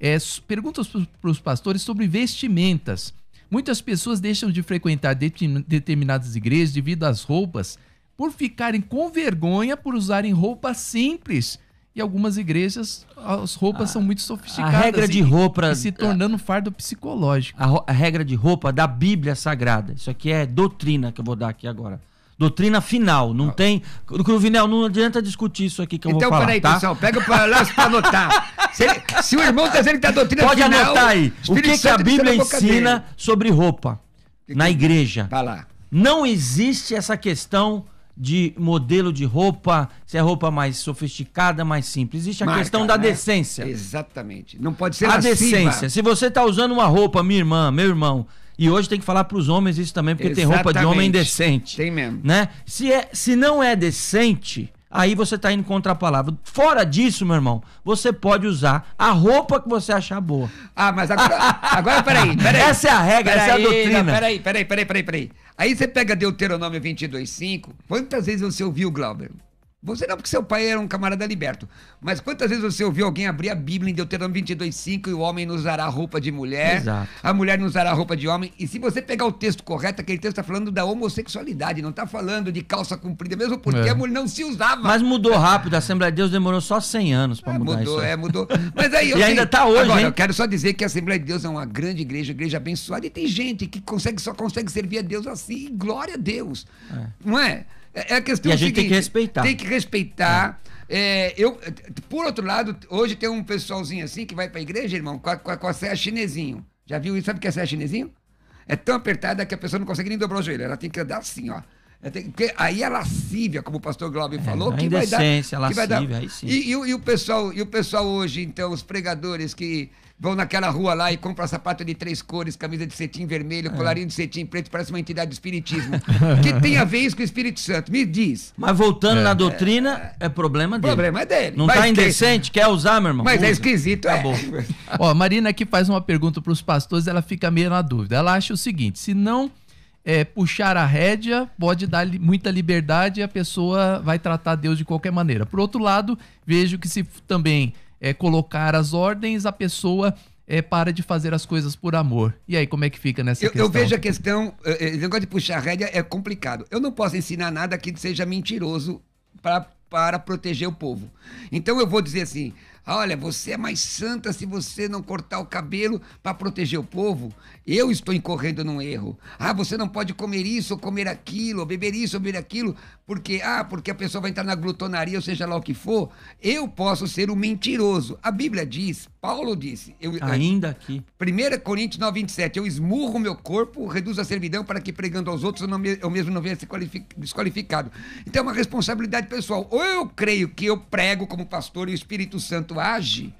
é, perguntas para os pastores sobre vestimentas. Muitas pessoas deixam de frequentar de, determinadas igrejas devido às roupas, por ficarem com vergonha por usarem roupas simples. E algumas igrejas, as roupas a, são muito sofisticadas. A regra de roupa. E se tornando um fardo psicológico. A, a regra de roupa da Bíblia Sagrada. Isso aqui é doutrina que eu vou dar aqui agora. Doutrina final, não ah. tem. Cruvinel, não adianta discutir isso aqui que eu então, vou falar. Então, peraí, tá? pessoal, pega o palácio para anotar. Se, ele, se, o irmão está dizendo que a tá doutrina Pode final. Pode anotar aí. O que, que a Bíblia ensina dele. sobre roupa que na que... É? igreja? Tá lá. Não existe essa questão de modelo de roupa, se é roupa mais sofisticada, mais simples. Existe a Marca, questão da né? decência. Exatamente. Não pode ser a lasciva. decência. Se você tá usando uma roupa, minha irmã, meu irmão, e hoje tem que falar para os homens isso também, porque Exatamente. tem roupa de homem decente. Tem mesmo. Né? Se, é, se não é decente, aí você está indo contra a palavra. Fora disso, meu irmão, você pode usar a roupa que você achar boa. Ah, mas agora, agora peraí, peraí. Essa é a regra, peraí, essa é a doutrina. Não, peraí, peraí, peraí, peraí, peraí. Aí você pega Deuteronômio 22,5. Quantas vezes você ouviu, Glauber? Você não, porque seu pai era um camarada liberto. Mas quantas vezes você ouviu alguém abrir a Bíblia em Deuteronômio 22,5 e o homem não usará roupa de mulher, Exato. a mulher não usará roupa de homem? E se você pegar o texto correto, aquele texto está falando da homossexualidade, não está falando de calça comprida, mesmo porque é. a mulher não se usava. Mas mudou rápido, a Assembleia de Deus demorou só 100 anos para é, mudar mudou, isso. É, mudou, Mas aí, E assim, ainda está hoje, agora, hein? eu quero só dizer que a Assembleia de Deus é uma grande igreja, igreja abençoada, e tem gente que consegue, só consegue servir a Deus assim, glória a Deus. É. Não é? É, é, a questão e a gente seguinte, tem que respeitar. Tem que respeitar. É. é, eu, por outro lado, hoje tem um pessoalzinho assim que vai pra igreja, irmão, com a, com a, com a saia chinesinho. Já viu isso? Sabe o que é saia chinesinho? É tão apertada que a pessoa não consegue nem dobrar o joelho. Ela tem que andar assim, ó. porque aí é lascívia, como o pastor Glauber é, falou, é, que, vai dar, lascívia, que vai dar. Aí sim. E, e, e, o pessoal, e o pessoal hoje, então, os pregadores que vão naquela rua lá e compram sapato de três cores, camisa de cetim vermelho, é. colarinho de cetim preto, parece uma entidade de espiritismo. O que tem a ver isso com o Espírito Santo? Me diz. Mas voltando é. na doutrina, é, é problema dele. Problema é dele. Não Mas tá indecente? Que... Quer usar, meu irmão? Mas é Usa. Tá é esquisito, é. Ó, a Marina aqui faz uma pergunta para os pastores, ela fica meio na dúvida. Ela acha o seguinte, se não... É, puxar a rédea pode dar li muita liberdade e a pessoa vai tratar Deus de qualquer maneira. Por outro lado, vejo que se também é, colocar as ordens, a pessoa é, para de fazer as coisas por amor. E aí, como é que fica nessa eu, questão? Eu vejo a questão, o é, é, negócio de puxar rédea é complicado. Eu não posso ensinar nada que seja mentiroso para para proteger o povo. Então eu vou dizer assim: Olha, você é mais santa se você não cortar o cabelo para proteger o povo. Eu estou incorrendo num erro. Ah, você não pode comer isso ou comer aquilo, ou beber isso ou beber aquilo, porque ah, porque a pessoa vai entrar na glutonaria, ou seja lá o que for. Eu posso ser um mentiroso. A Bíblia diz Paulo disse. Eu, é, Ainda aqui. 1 Coríntios 9, 27. Eu esmurro o meu corpo, reduzo a servidão para que pregando aos outros eu, não, eu mesmo não venha ser desqualificado. Então é uma responsabilidade pessoal. Ou eu creio que eu prego como pastor e o Espírito Santo age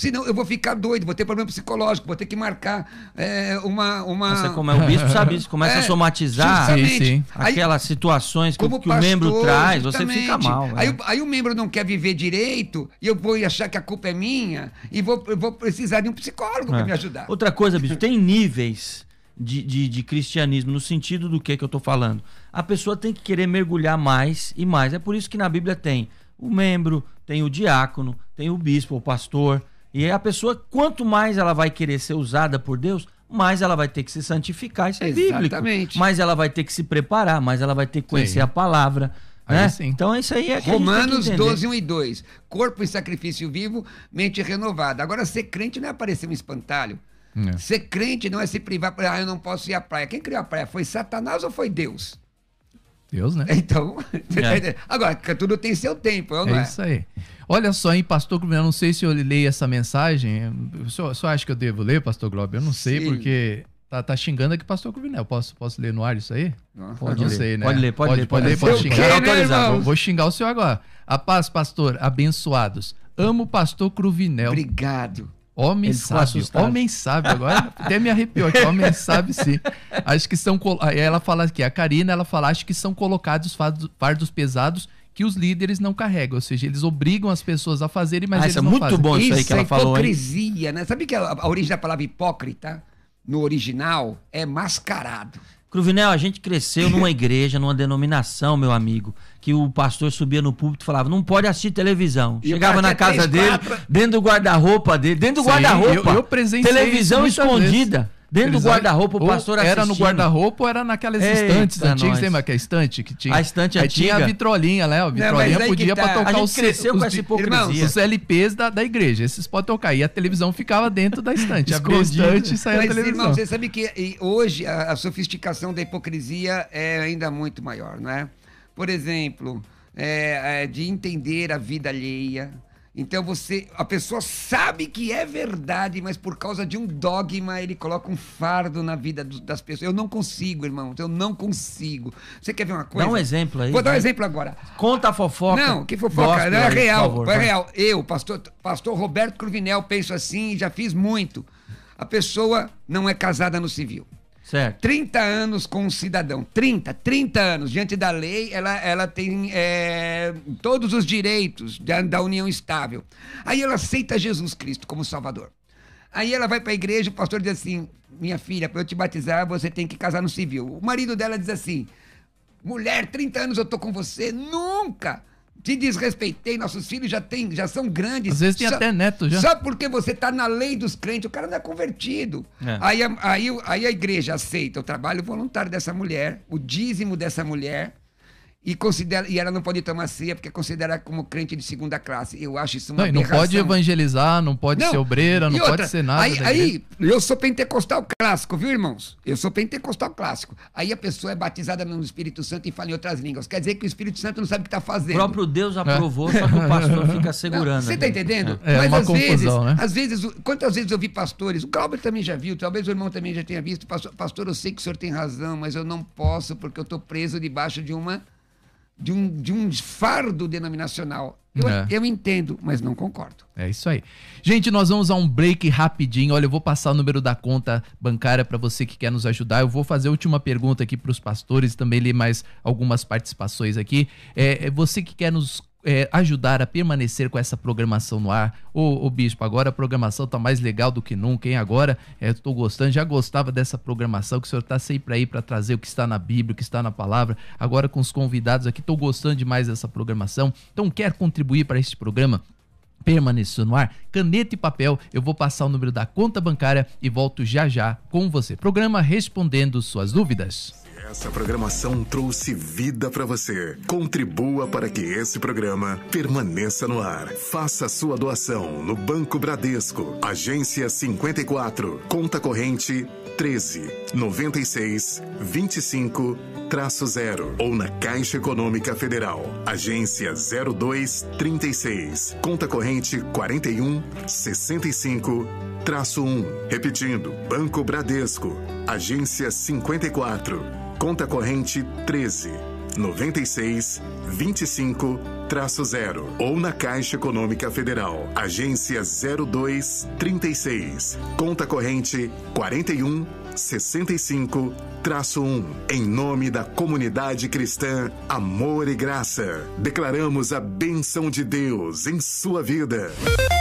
Senão eu vou ficar doido, vou ter problema psicológico, vou ter que marcar é, uma, uma. Você, como é o bispo, sabe isso. Começa é, a somatizar sim, sim. aquelas situações que, que, o membro traz, justamente. você fica mal. Né? Aí, é. aí o membro não quer viver direito, e eu vou achar que a culpa é minha, e vou, vou precisar de um psicólogo para é. me ajudar. Outra coisa, bispo, tem níveis. De, de, de, cristianismo, no sentido do que, que eu estou falando. A pessoa tem que querer mergulhar mais e mais. É por isso que na Bíblia tem o membro, tem o diácono, tem o bispo, o pastor, e a pessoa, quanto mais ela vai querer ser usada por Deus, mais ela vai ter que se santificar, isso é Exatamente. bíblico. Mais ela vai ter que se preparar, mais ela vai ter que conhecer Sim. a palavra. Né? Então isso aí é que Romanos a 12, 1 e 2. Corpo e sacrifício vivo, mente renovada. Agora, ser crente não é aparecer um espantalho. É. Ser crente não é se privar, ah, eu não posso ir à praia. Quem criou a praia? Foi Satanás ou foi Deus? Deus, né? Então, é. agora, tudo tem seu tempo, não é? É isso aí. Olha só, hein, pastor Globo, eu não sei se eu leio essa mensagem. O senhor, o senhor acha que eu devo ler, pastor Globo? Eu não sei, Sim. porque Tá, tá xingando aqui pastor Cruvinel. Né? Posso, posso ler no ar isso aí? Não, pode, ler, né? Pode ler, pode, pode ler. Pode, ler, pode, xingar. Quero, autorizar. Vou, vou xingar o senhor agora. A paz, pastor, abençoados. Amo pastor Cruvinel. Obrigado. Homem sábio. Homem sábio. Agora até me arrepiou aqui. Homem sábio, sim. Acho que são. ela fala aqui, a Karina, ela fala, acho que são colocados fardos pesados que os líderes não carregam, ou seja, eles obrigam as pessoas a fazerem, mas ah, eles isso é não é muito fazem. bom isso, aí que ela é Hipocrisia, né? Sabe que a, a origem da palavra hipócrita no original é mascarado. Cruvinel, a gente cresceu numa igreja, numa denominação, meu amigo, que o pastor subia no púlpito e falava: não pode assistir televisão. E Chegava na casa 3, dele, 4... dentro do guarda-roupa dele, dentro do guarda-roupa. televisão escondida. Vezes. Dentro Eles do guarda-roupa, o pastor assistia. Era no guarda-roupa ou era naquelas estantes antigas? Nós. Lembra que é a estante que tinha? A estante aí antiga. tinha a vitrolinha, né? A vitrolinha Não, podia tá. pra tocar os os, com essa hipocrisia. os LPs da, da igreja, esses podem tocar. E a televisão ficava dentro da estante. a estante saía da a televisão. Irmão, você sabe que hoje a, a sofisticação da hipocrisia é ainda muito maior, não é? Por exemplo, é, é de entender a vida alheia então você, a pessoa sabe que é verdade, mas por causa de um dogma ele coloca um fardo na vida do, das pessoas. Eu não consigo, irmão. Eu não consigo. Você quer ver uma coisa? Dá um exemplo aí. Vou dar um né? exemplo agora. Conta a fofoca. Não, que fofoca? não, é real. favor, é real. Eu, pastor, pastor Roberto Cruvinel, penso assim, e já fiz muito. A pessoa não é casada no civil. Certo. 30 anos com um cidadão. 30, 30 anos. Diante da lei, ela, ela tem é, todos os direitos da, da união estável. Aí ela aceita Jesus Cristo como Salvador. Aí ela vai para a igreja, o pastor diz assim: Minha filha, para eu te batizar, você tem que casar no civil. O marido dela diz assim: Mulher, 30 anos eu tô com você, nunca! Te desrespeitei, nossos filhos já, tem, já são grandes. Às vezes tem só, até neto já. Só porque você está na lei dos crentes, o cara não é convertido. É. Aí, aí, aí a igreja aceita o trabalho voluntário dessa mulher, o dízimo dessa mulher, e considera e ela não pode tomar ceia porque é considerada como crente de segunda classe. Eu acho isso uma não, não pode evangelizar, não pode não. ser obreira, não outra, pode ser nada. Aí, aí, eu sou pentecostal clássico, viu, irmãos? Eu sou pentecostal clássico. Aí a pessoa é batizada no Espírito Santo e fala em outras línguas. Quer dizer que o Espírito Santo não sabe o que está fazendo. O próprio Deus é. aprovou, é. só que o pastor fica segurando. você está entendendo? É, é Mas é uma às confusão, vezes, né? às vezes, quantas vezes eu vi pastores, o Cláudio também já viu, talvez o irmão também já tenha visto, pastor, pastor, eu sei que o senhor tem razão, mas eu não posso porque eu estou preso debaixo de uma de um, de um fardo denominacional. Eu, é. eu entendo, mas não concordo. É isso aí. Gente, nós vamos a um break rapidinho. Olha, eu vou passar o número da conta bancária para você que quer nos ajudar. Eu vou fazer a última pergunta aqui para os pastores e também ler mais algumas participações aqui. É, é você que quer nos é, ajudar a permanecer com essa programação no ar. Ô, ô Bispo, agora a programação está mais legal do que nunca, hein? Agora é, estou gostando, já gostava dessa programação que o senhor está sempre aí para trazer o que está na Bíblia, o que está na palavra. Agora com os convidados aqui, estou gostando demais dessa programação. Então, quer contribuir para este programa? permanecer no ar, caneta e papel, eu vou passar o número da conta bancária e volto já já com você. Programa Respondendo Suas Dúvidas. Essa programação trouxe vida para você. Contribua para que esse programa permaneça no ar. Faça sua doação no Banco Bradesco, agência 54, conta corrente 13 96 25 traço zero ou na Caixa Econômica Federal, agência 0236, conta corrente 41 65 traço 1. Repetindo, Banco Bradesco, agência 54 conta corrente 13 96 25 traço zero ou na Caixa Econômica Federal, agência 0236, conta corrente 41 65 traço 1. Em nome da comunidade cristã Amor e Graça, declaramos a bênção de Deus em sua vida. Música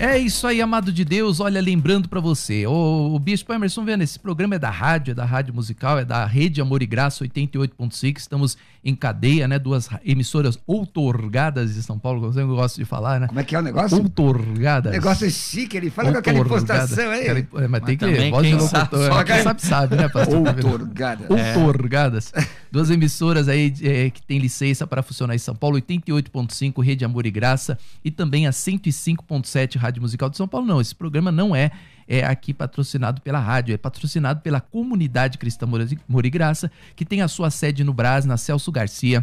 é isso aí, amado de Deus. Olha, lembrando para você, o, o Bispo Emerson Vendo, esse programa é da rádio, é da rádio musical, é da Rede Amor e Graça 88.6. Estamos em cadeia, né? Duas emissoras outorgadas de São Paulo, como eu gosto de falar, né? Como é que é o negócio? Outorgadas. O negócio é chique, ele fala outorgadas. com aquela impostação aí. Aquela, é, mas, mas tem que ler, voz de locutor. Né? quem sabe, sabe, né, pastor? Outorgadas. Outorgadas. Duas emissoras aí é, que tem licença para funcionar em São Paulo, 88.5 Rede Amor e Graça e também a 105.7 Rádio Musical de São Paulo. Não, esse programa não é é aqui patrocinado pela rádio, é patrocinado pela comunidade cristã Morigraça, que tem a sua sede no Brás, na Celso Garcia,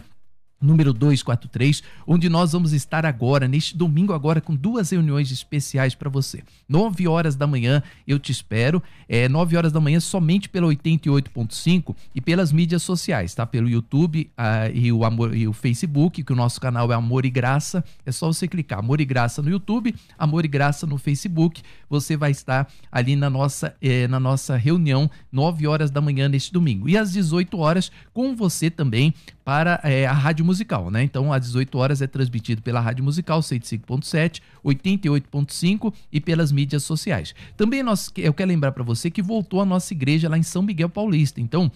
número 243, onde nós vamos estar agora, neste domingo agora, com duas reuniões especiais para você. 9 horas da manhã, eu te espero. É 9 horas da manhã somente pela 88.5 e pelas mídias sociais, tá? Pelo YouTube e, o Amor, e o Facebook, que o nosso canal é Amor e Graça. É só você clicar Amor e Graça no YouTube, Amor e Graça no Facebook. Você vai estar ali na nossa, é, na nossa reunião, 9 horas da manhã neste domingo. E às 18 horas, com você também, para é, a Rádio Rádio Musical, né? Então, às 18 horas é transmitido pela Rádio Musical 105.7, 88.5 e pelas mídias sociais. Também nós, eu quero lembrar para você que voltou a nossa igreja lá em São Miguel Paulista. Então,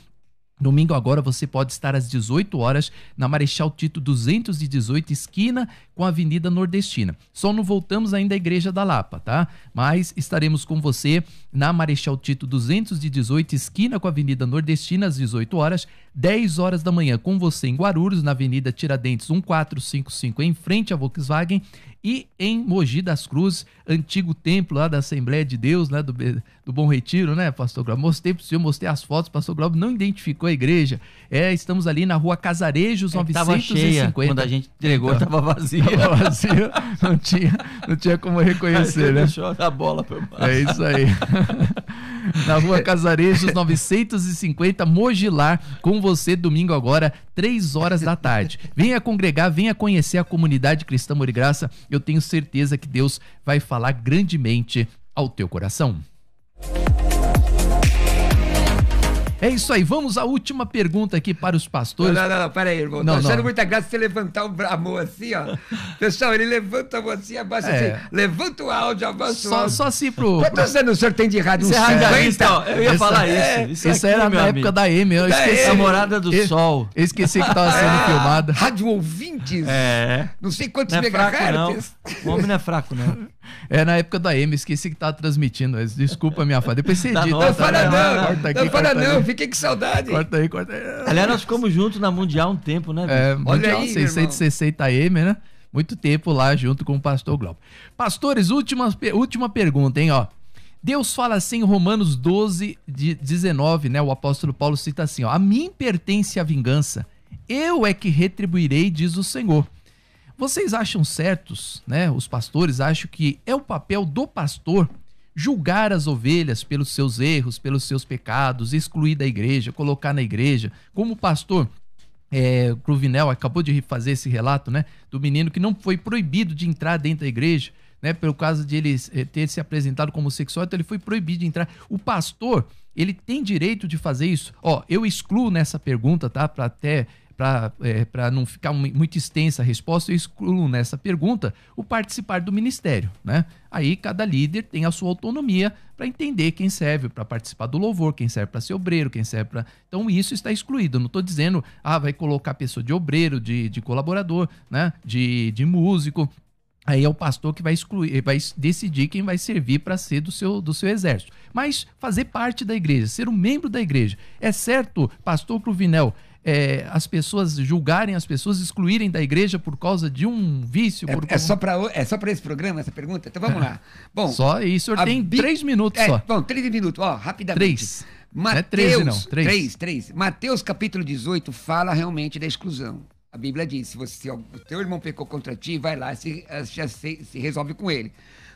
Domingo agora você pode estar às 18 horas na Marechal Tito 218 esquina com a Avenida Nordestina. Só não voltamos ainda à Igreja da Lapa, tá? Mas estaremos com você na Marechal Tito 218 esquina com a Avenida Nordestina às 18 horas, 10 horas da manhã com você em Guarulhos na Avenida Tiradentes 1455 em frente à Volkswagen e em Mogi das Cruzes, antigo templo lá da Assembleia de Deus, né, do, do Bom Retiro, né, pastor Glauber? Mostrei para o senhor, mostrei as fotos, pastor Glauber não identificou a igreja. É, estamos ali na rua Casarejos, é, 950. quando a gente entregou, estava então, vazia. Tava vazia, não tinha, não tinha como reconhecer, né? Deixou a bola para É isso aí. na rua Casarejos, 950, Mogilar, com você domingo agora, três horas da tarde. venha congregar, venha conhecer a comunidade cristã Morigraça. Eu tenho certeza que Deus vai falar grandemente ao teu coração. É isso aí. Vamos à última pergunta aqui para os pastores. Não, não, não, pera aí, irmão. Não, tá achando não. muita graça você levantar o bramão assim, ó. Pessoal, ele levanta a mão assim, abaixa é. assim. Levanta o áudio, abaixa só, o áudio. Só assim pro... Quantos anos o senhor tem de rádio? É uns 50? Eu ia falar é, isso. isso. aqui, era na amigo. época da M. Eu esqueci. a Namorada do eu, Sol. Eu esqueci que estava sendo é. filmada. Rádio Ouvintes. É. Não sei quantos não é megahertz. Fraco, não. O homem não é fraco, né? É na época da M, esqueci que tava transmitindo. Mas desculpa minha fada. Depois você edita. Não, tá né? fala não, corta aqui, não fala não, fiquei com saudade. Corta aí, corta aí. Aliás, nós ficamos juntos na Mundial um tempo, né? É, Olha Mundial aí, 660 M, né? Muito tempo lá junto com o pastor Glauco. Pastores, última, última pergunta, hein, ó. Deus fala assim em Romanos 12, de 19, né? O apóstolo Paulo cita assim: ó, A mim pertence a vingança, eu é que retribuirei, diz o Senhor. Vocês acham certos, né? Os pastores acham que é o papel do pastor julgar as ovelhas pelos seus erros, pelos seus pecados, excluir da igreja, colocar na igreja. Como o pastor é, Cruvinel acabou de fazer esse relato, né? Do menino que não foi proibido de entrar dentro da igreja, né? Pelo caso de ele é, ter se apresentado como sexual, então ele foi proibido de entrar. O pastor, ele tem direito de fazer isso? Ó, eu excluo nessa pergunta, tá? Para até para é, não ficar muito extensa a resposta, eu excluo nessa pergunta o participar do ministério. Né? Aí cada líder tem a sua autonomia para entender quem serve para participar do louvor, quem serve para ser obreiro, quem serve para. Então isso está excluído. não estou dizendo, ah, vai colocar pessoa de obreiro, de, de colaborador, né? de, de músico. Aí é o pastor que vai excluir, eh, vai decidir quem vai servir para ser do seu, do seu exército. Mas fazer parte da igreja, ser um membro da igreja. É certo, pastor Cruvinel, é, as pessoas julgarem as pessoas, excluírem da igreja por causa de um vício. É, por... é só para é só para esse programa essa pergunta. Então vamos é. lá. Bom, só isso senhor tem bi... três minutos é, só. Bom, três minutos. Ó, rapidamente. Três. É Mateus, não 13, não. Três. três, três. Mateus capítulo 18 fala realmente da exclusão. A Bíblia diz: se, você, o teu irmão pecou contra ti, vai lá eh, se, se, se resolve com ele.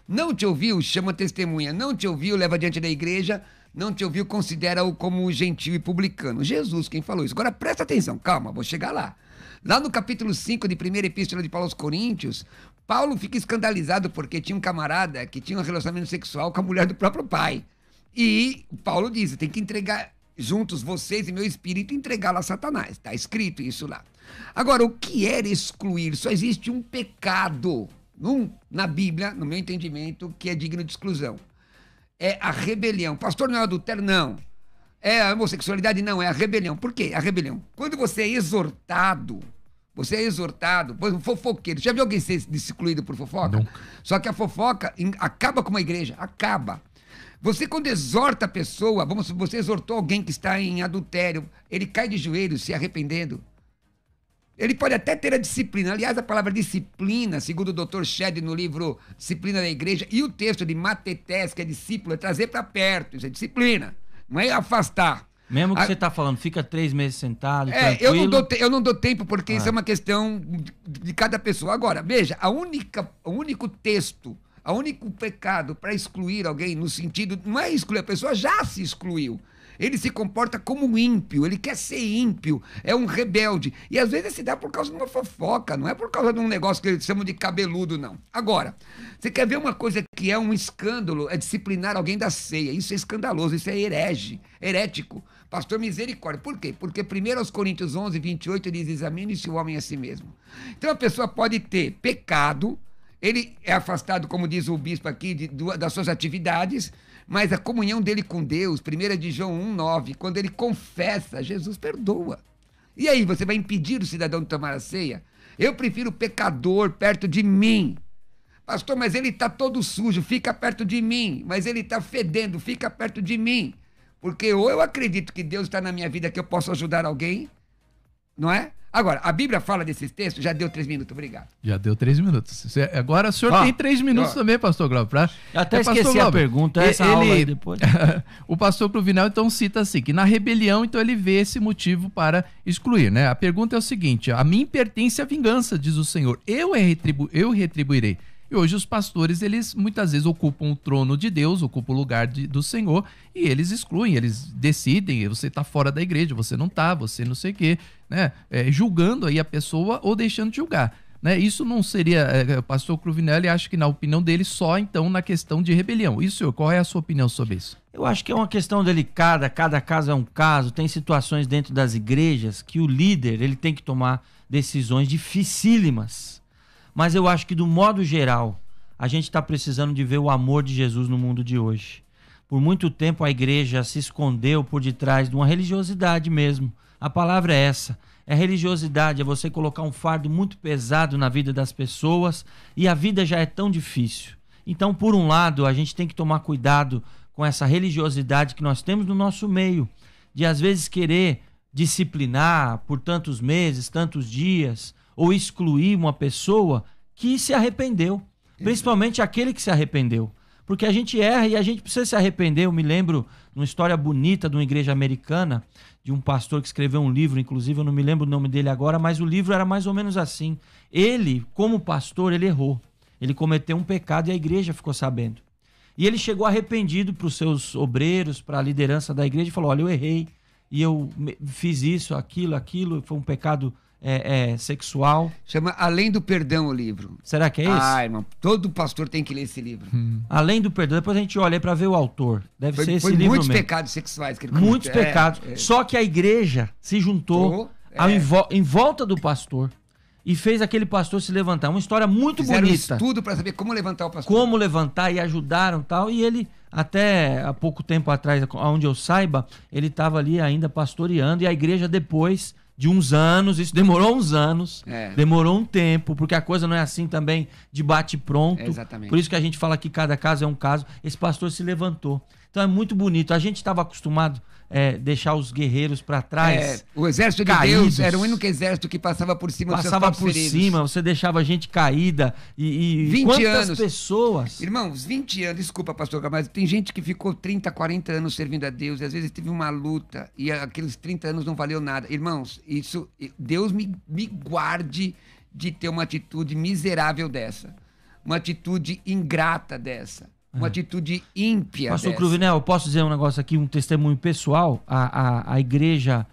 Não te ouviu, chama testemunha. Não te ouviu, leva diante da igreja não te ouviu, considera-o como gentil e publicano. Jesus, quem falou isso. Agora presta atenção, calma, vou chegar lá. Lá no capítulo 5 de primeira epístola de Paulo aos Coríntios, Paulo fica escandalizado porque tinha um camarada que tinha um relacionamento sexual com a mulher do próprio pai. E Paulo diz: tem que entregar juntos vocês e meu espírito entregá-lo a Satanás. Está escrito isso lá. Agora, o que era excluir? Só existe um pecado num, na Bíblia, no meu entendimento, que é digno de exclusão é a rebelião. Pastor não é adultério, não. É a homossexualidade, não, é a rebelião. Por quê? A rebelião. Quando você é exortado, você é exortado, por exemplo, fofoqueiro. Já viu alguém ser excluído por fofoca? Nunca. Só que a fofoca acaba com uma igreja, acaba. Você, quando exorta a pessoa, vamos você exortou alguém que está em adultério, ele cai de joelhos se arrependendo. Ele pode até ter a disciplina. Aliás, a palavra disciplina, segundo o Dr. Shed no livro Disciplina da Igreja, e o texto de Matetés, que é discípulo, é trazer para perto. Isso é disciplina. Não é afastar. Mesmo que a... você está falando, fica três meses sentado. É, eu não, dou te... eu não dou tempo, porque ah. isso é ah. uma questão de cada pessoa. Agora, veja, a única, o único texto, o único pecado para excluir alguém, no sentido, não é excluir, a pessoa já se excluiu. Ele se comporta como um ímpio, ele quer ser ímpio, é um rebelde. E às vezes se dá por causa de uma fofoca, não é por causa de um negócio que eles chamam de cabeludo, não. Agora, você quer ver uma coisa que é um escândalo? É disciplinar alguém da ceia. Isso é escandaloso, isso é herege, herético. Pastor misericórdia. Por quê? Porque primeiro aos Coríntios 11, 28, diz, examine-se o homem a si mesmo. Então a pessoa pode ter pecado, ele é afastado, como diz o bispo aqui, de, de, das suas atividades, mas a comunhão dele com Deus, 1 de João 1,9, quando ele confessa, Jesus perdoa. E aí, você vai impedir o cidadão de tomar a ceia? Eu prefiro o pecador perto de mim. Pastor, mas ele está todo sujo, fica perto de mim. Mas ele está fedendo, fica perto de mim. Porque ou eu acredito que Deus está na minha vida, que eu posso ajudar alguém, não é? Agora, a Bíblia fala desses textos, já deu três minutos, obrigado. Já deu três minutos. Agora o senhor ah, tem três minutos também, pastor Glauber. Pra... Até é, esqueci Glauber, a pergunta, essa ele, aula depois. o pastor Cruvinel então cita assim, que na rebelião então ele vê esse motivo para excluir, né? A pergunta é o seguinte, a mim pertence a vingança, diz o Senhor, eu, é retribu eu retribuirei. E hoje os pastores, eles muitas vezes ocupam o trono de Deus, ocupam o lugar de, do Senhor, e eles excluem, eles decidem, você está fora da igreja, você não está, você não sei o quê, né? É, julgando aí a pessoa ou deixando de julgar. Né? Isso não seria. É, é o pastor Cruvinelli acho que, na opinião dele, só então na questão de rebelião. Isso, qual é a sua opinião sobre isso? Eu acho que é uma questão delicada, cada caso é um caso. Tem situações dentro das igrejas que o líder ele tem que tomar decisões dificílimas. Mas eu acho que, do modo geral, a gente está precisando de ver o amor de Jesus no mundo de hoje. Por muito tempo a igreja se escondeu por detrás de uma religiosidade mesmo. A palavra é essa. É religiosidade, é você colocar um fardo muito pesado na vida das pessoas e a vida já é tão difícil. Então, por um lado, a gente tem que tomar cuidado com essa religiosidade que nós temos no nosso meio, de às vezes querer disciplinar por tantos meses, tantos dias, ou excluir uma pessoa que se arrependeu, principalmente aquele que se arrependeu. Porque a gente erra e a gente precisa se arrepender. Eu me lembro de uma história bonita de uma igreja americana, de um pastor que escreveu um livro, inclusive eu não me lembro o nome dele agora, mas o livro era mais ou menos assim. Ele, como pastor, ele errou. Ele cometeu um pecado e a igreja ficou sabendo. E ele chegou arrependido para os seus obreiros, para a liderança da igreja e falou: Olha, eu errei e eu fiz isso, aquilo, aquilo, foi um pecado é, é, sexual. Chama Além do Perdão o livro. Será que é isso? Ah, irmão, todo pastor tem que ler esse livro. Hum. Além do Perdão, depois a gente olha para ver o autor. Deve foi, ser esse livro muitos mesmo. pecados sexuais que ele Muitos é, pecados. É. Só que a igreja se juntou é. em volta do pastor e fez aquele pastor se levantar. Uma história muito Fizeram bonita. tudo para saber como levantar o pastor. Como levantar e ajudaram tal. E ele, até há pouco tempo atrás, onde eu saiba, ele estava ali ainda pastoreando. E a igreja depois de uns anos, isso demorou uns anos, é. demorou um tempo, porque a coisa não é assim também de bate pronto. É exatamente. Por isso que a gente fala que cada caso é um caso. Esse pastor se levantou. Então é muito bonito. A gente estava acostumado é, deixar os guerreiros para trás. É, o exército de caídos. Deus era o único exército que passava por cima Passava por feridos. cima, você deixava a gente caída. E, e 20 quantas anos. pessoas. Irmãos, 20 anos, desculpa, pastor, mas tem gente que ficou 30, 40 anos servindo a Deus, e às vezes teve uma luta, e aqueles 30 anos não valeu nada. Irmãos, isso. Deus me, me guarde de ter uma atitude miserável dessa. Uma atitude ingrata dessa uma é. atitude ímpia. Pastor Cruvinel, eu posso dizer um negócio aqui, um testemunho pessoal. A, a, a igreja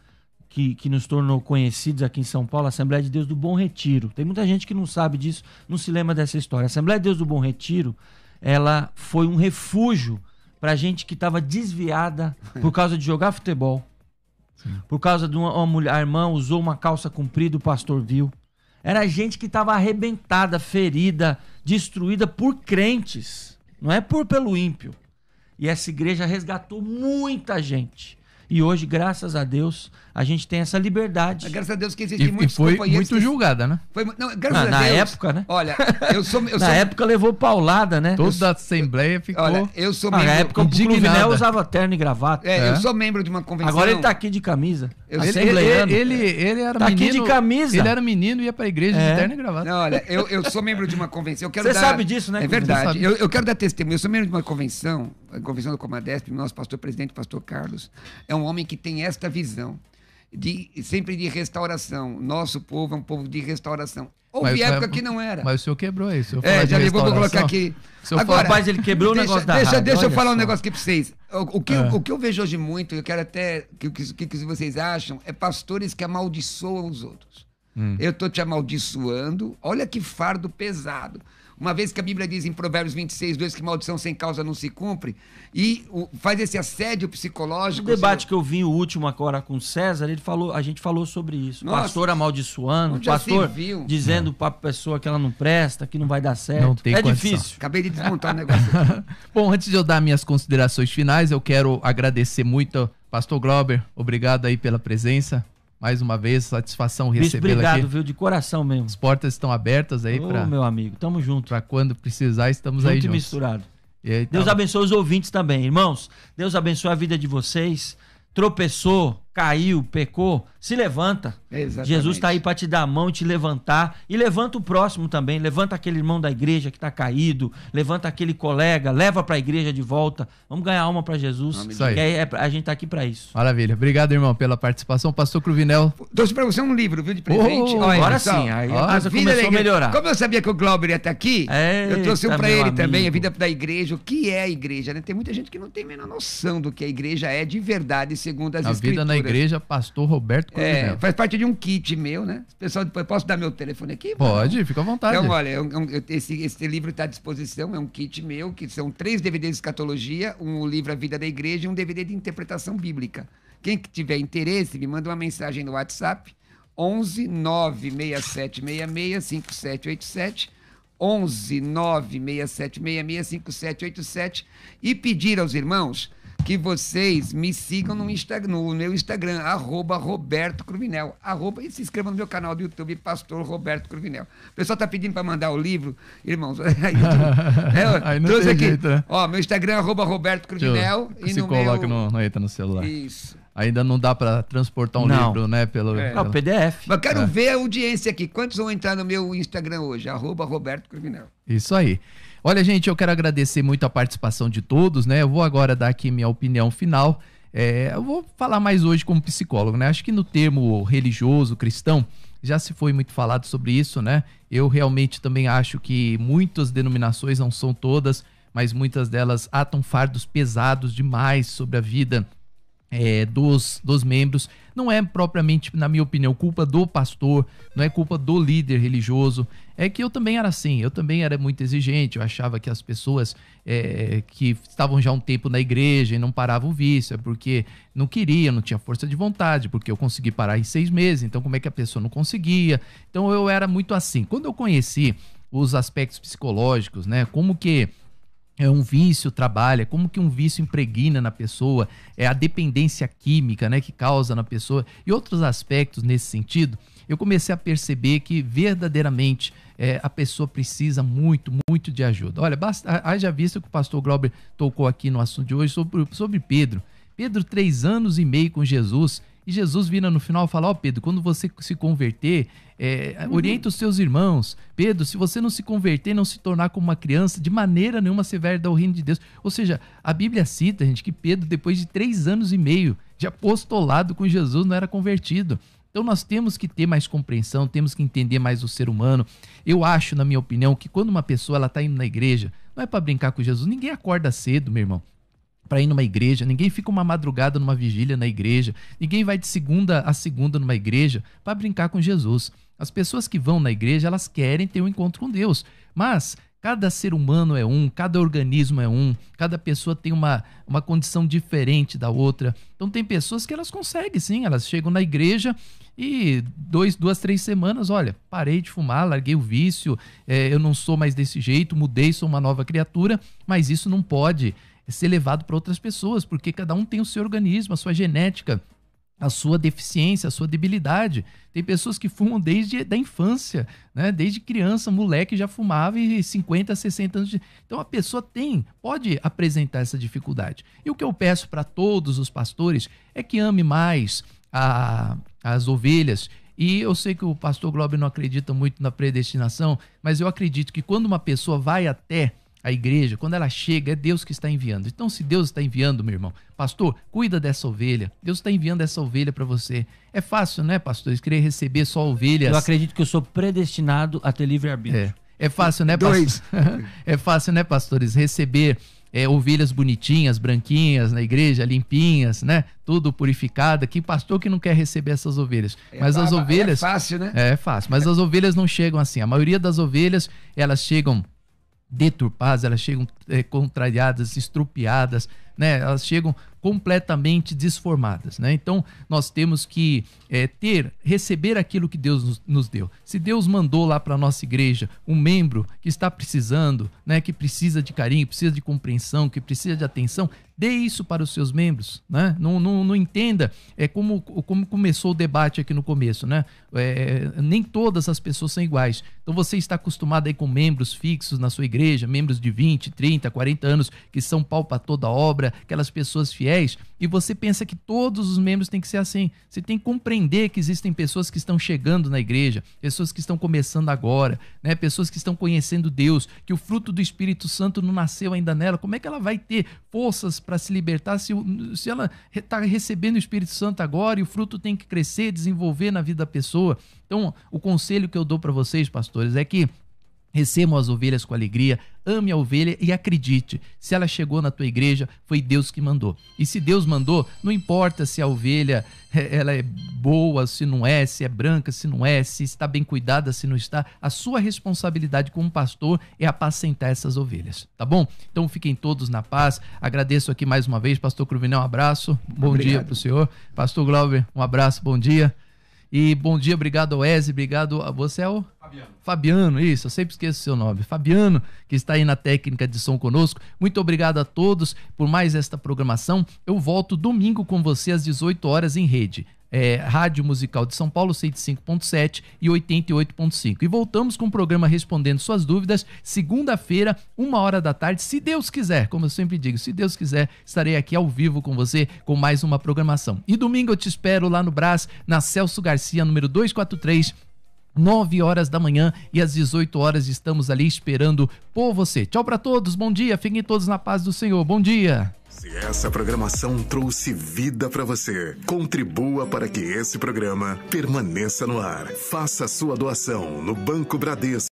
que, que nos tornou conhecidos aqui em São Paulo, a Assembleia de Deus do Bom Retiro. Tem muita gente que não sabe disso, não se lembra dessa história. A Assembleia de Deus do Bom Retiro, ela foi um refúgio para gente que estava desviada por causa de jogar futebol. Sim. Por causa de uma, uma mulher, a irmã usou uma calça comprida, o pastor viu. Era gente que estava arrebentada, ferida, destruída por crentes. Não é por pelo ímpio. E essa igreja resgatou muita gente. E hoje, graças a Deus, a gente tem essa liberdade. Graças a Deus que existem muitos foi muito que... julgada, né? Foi, não, graças na, a Deus. Na época, né? Olha, eu sou... Eu na sou... época levou paulada, né? Toda a Assembleia ficou Olha, eu sou ah, membro... Na época indignada. o Clubinel usava terno e gravata. É, é, eu sou membro de uma convenção... Agora ele tá aqui de camisa. Eu, ele, ele, ele, ele, era tá menino... aqui de camisa. Ele era menino e ia pra igreja é. de terno e gravata. Não, olha, eu, eu sou membro de uma convenção. Você dar... sabe disso, né? É verdade. Eu, eu quero dar testemunho. Eu sou membro de uma convenção convenção do Comadesp, nosso pastor presidente, pastor Carlos, é um homem que tem esta visão de sempre de restauração. Nosso povo é um povo de restauração. Houve mas, época que não era. Mas o senhor quebrou isso. É, já ligou para colocar aqui. Se Agora, fala, ele quebrou deixa, o negócio da Deixa, rádio, deixa eu falar só. um negócio aqui para vocês. O, o que, é. o que eu vejo hoje muito, eu quero até. O que, que, que, vocês acham? É pastores que amaldiçoam os outros. Hum. Eu estou te amaldiçoando. Olha que fardo pesado uma vez que a Bíblia diz em Provérbios 26, 2 que maldição sem causa não se cumpre, e o, faz esse assédio psicológico. O debate senhor... que eu vi, o último agora com César, ele falou, a gente falou sobre isso. Nossa, pastor amaldiçoando, pastor dizendo para a pessoa que ela não presta, que não vai dar certo. Não tem é condição. difícil. Acabei de desmontar o negócio. Bom, antes de eu dar minhas considerações finais, eu quero agradecer muito, Pastor Glauber, obrigado aí pela presença. Mais uma vez, satisfação recebê-la aqui. Obrigado, viu, de coração mesmo. As portas estão abertas aí para. meu amigo, tamo junto. Para quando precisar, estamos junto aí juntos. misturado. Aí, Deus tá... abençoe os ouvintes também, irmãos. Deus abençoe a vida de vocês. Tropeçou, caiu, pecou, se levanta. Exatamente. Jesus está aí para te dar a mão e te levantar. E levanta o próximo também. Levanta aquele irmão da igreja que está caído. Levanta aquele colega. Leva para a igreja de volta. Vamos ganhar alma para Jesus. É, é, a gente está aqui para isso. Maravilha. Obrigado, irmão, pela participação. Pastor Cruvinel. Trouxe para você um livro, viu, de presente. Oh, Olha, agora sim. Aí a, a vida começou a melhorar. Como eu sabia que o Glauber ia estar aqui, Eita, eu trouxe um para ele amigo. também. A vida da igreja. O que é a igreja? Né? Tem muita gente que não tem a menor noção do que a igreja é de verdade, segundo as a escrituras. Vida na igreja igreja Pastor Roberto É, faz parte de um kit meu, né? Pessoal, depois posso dar meu telefone aqui? Pode, fica à vontade. Então, olha, eu, é é eu, esse, esse livro está à disposição, é um kit meu, que são três DVDs de escatologia, um livro A Vida da Igreja e um DVD de interpretação bíblica. Quem tiver interesse, me manda uma mensagem no WhatsApp, 11 967 66 5787, 11 967 66 5787, e pedir aos irmãos que vocês me sigam no, Instagram, no meu Instagram, arroba Roberto Cruvinel, arroba, e se inscrevam no meu canal do YouTube, Pastor Roberto Cruvinel. O pessoal está pedindo para mandar o livro, irmãos. é, aí não trouxe aqui. Jeito, né? Ó, meu Instagram, é arroba Roberto Cruvinel. E se no coloca meu... no, no, no celular. Isso. Ainda não dá para transportar um não. livro, né? Pelo, é. pelo... Não, PDF. Mas quero é. ver a audiência aqui. Quantos vão entrar no meu Instagram hoje? Arroba Roberto Cruvinel. Isso aí. Olha, gente, eu quero agradecer muito a participação de todos, né? Eu vou agora dar aqui minha opinião final. É, eu vou falar mais hoje como psicólogo, né? Acho que no termo religioso, cristão, já se foi muito falado sobre isso, né? Eu realmente também acho que muitas denominações, não são todas, mas muitas delas atam fardos pesados demais sobre a vida é, dos, dos membros. Não é propriamente, na minha opinião, culpa do pastor, não é culpa do líder religioso. É que eu também era assim, eu também era muito exigente. Eu achava que as pessoas é, que estavam já um tempo na igreja e não paravam o vício, é porque não queria, não tinha força de vontade, porque eu consegui parar em seis meses, então como é que a pessoa não conseguia? Então eu era muito assim. Quando eu conheci os aspectos psicológicos, né, como que é um vício trabalha, como que um vício impregna na pessoa, é a dependência química, né, que causa na pessoa e outros aspectos nesse sentido, eu comecei a perceber que verdadeiramente é, a pessoa precisa muito, muito de ajuda. Olha, basta, haja o que o pastor Glauber tocou aqui no assunto de hoje sobre, sobre Pedro. Pedro, três anos e meio com Jesus, e Jesus vira no final e fala: Ó oh, Pedro, quando você se converter, é, uhum. orienta os seus irmãos. Pedro, se você não se converter, não se tornar como uma criança, de maneira nenhuma você vai dar o reino de Deus. Ou seja, a Bíblia cita, gente, que Pedro, depois de três anos e meio de apostolado com Jesus, não era convertido. Então nós temos que ter mais compreensão, temos que entender mais o ser humano. Eu acho, na minha opinião, que quando uma pessoa ela está indo na igreja, não é para brincar com Jesus. Ninguém acorda cedo, meu irmão para ir numa igreja, ninguém fica uma madrugada numa vigília na igreja, ninguém vai de segunda a segunda numa igreja para brincar com Jesus. As pessoas que vão na igreja, elas querem ter um encontro com Deus, mas cada ser humano é um, cada organismo é um, cada pessoa tem uma, uma condição diferente da outra. Então tem pessoas que elas conseguem sim, elas chegam na igreja e dois, duas, três semanas, olha, parei de fumar, larguei o vício, é, eu não sou mais desse jeito, mudei, sou uma nova criatura, mas isso não pode é ser levado para outras pessoas, porque cada um tem o seu organismo, a sua genética, a sua deficiência, a sua debilidade. Tem pessoas que fumam desde da infância, né? Desde criança, moleque já fumava e 50, 60 anos de... Então a pessoa tem, pode apresentar essa dificuldade. E o que eu peço para todos os pastores é que ame mais a, as ovelhas. E eu sei que o pastor Globo não acredita muito na predestinação, mas eu acredito que quando uma pessoa vai até a igreja, quando ela chega, é Deus que está enviando. Então, se Deus está enviando, meu irmão, pastor, cuida dessa ovelha. Deus está enviando essa ovelha para você. É fácil, né, pastor? Querer receber só ovelhas. Eu acredito que eu sou predestinado a ter livre-arbítrio. É. é. fácil, né, pastor? Dois. é fácil, né, pastores? Receber é, ovelhas bonitinhas, branquinhas na igreja, limpinhas, né? Tudo purificada. Que pastor que não quer receber essas ovelhas? É mas é, as ovelhas. É fácil, né? É, é fácil. Mas as ovelhas não chegam assim. A maioria das ovelhas, elas chegam deturpadas, elas chegam é, contrariadas, estrupiadas, né? Elas chegam completamente desformadas, né? Então nós temos que é, ter, receber aquilo que Deus nos, nos deu. Se Deus mandou lá para nossa igreja um membro que está precisando, né? Que precisa de carinho, precisa de compreensão, que precisa de atenção, dê isso para os seus membros, né? Não, não, não entenda é como, como começou o debate aqui no começo, né? É, nem todas as pessoas são iguais. Então você está acostumado aí com membros fixos na sua igreja, membros de 20, 30 30, 40 anos, que são pau para toda obra, aquelas pessoas fiéis, e você pensa que todos os membros têm que ser assim. Você tem que compreender que existem pessoas que estão chegando na igreja, pessoas que estão começando agora, né? pessoas que estão conhecendo Deus, que o fruto do Espírito Santo não nasceu ainda nela. Como é que ela vai ter forças para se libertar se, se ela está recebendo o Espírito Santo agora e o fruto tem que crescer, desenvolver na vida da pessoa? Então, o conselho que eu dou para vocês, pastores, é que Recebam as ovelhas com alegria, ame a ovelha e acredite. Se ela chegou na tua igreja, foi Deus que mandou. E se Deus mandou, não importa se a ovelha eh, ela é boa, se não é, se é branca, se não é, se está bem cuidada, se não está. A sua responsabilidade como pastor é apacentar essas ovelhas, tá bom? Então fiquem todos na paz. Agradeço aqui mais uma vez, pastor Cruvinel, um abraço. Bom Obrigado. dia para o senhor. Pastor Glauber, um abraço, bom dia. E bom dia, obrigado ao Eze, obrigado a você, é o Fabiano. Fabiano, isso, eu sempre esqueço o seu nome. Fabiano, que está aí na técnica de som conosco. Muito obrigado a todos por mais esta programação. Eu volto domingo com você às 18 horas em rede é, Rádio Musical de São Paulo, 105.7 e 88.5. E voltamos com o programa Respondendo Suas Dúvidas, segunda-feira, uma hora da tarde, se Deus quiser, como eu sempre digo, se Deus quiser, estarei aqui ao vivo com você com mais uma programação. E domingo eu te espero lá no Brás, na Celso Garcia, número 243. 9 horas da manhã e às 18 horas estamos ali esperando por você. Tchau para todos, bom dia, fiquem todos na paz do Senhor. Bom dia. Se essa programação trouxe vida para você, contribua para que esse programa permaneça no ar. Faça sua doação no Banco Bradesco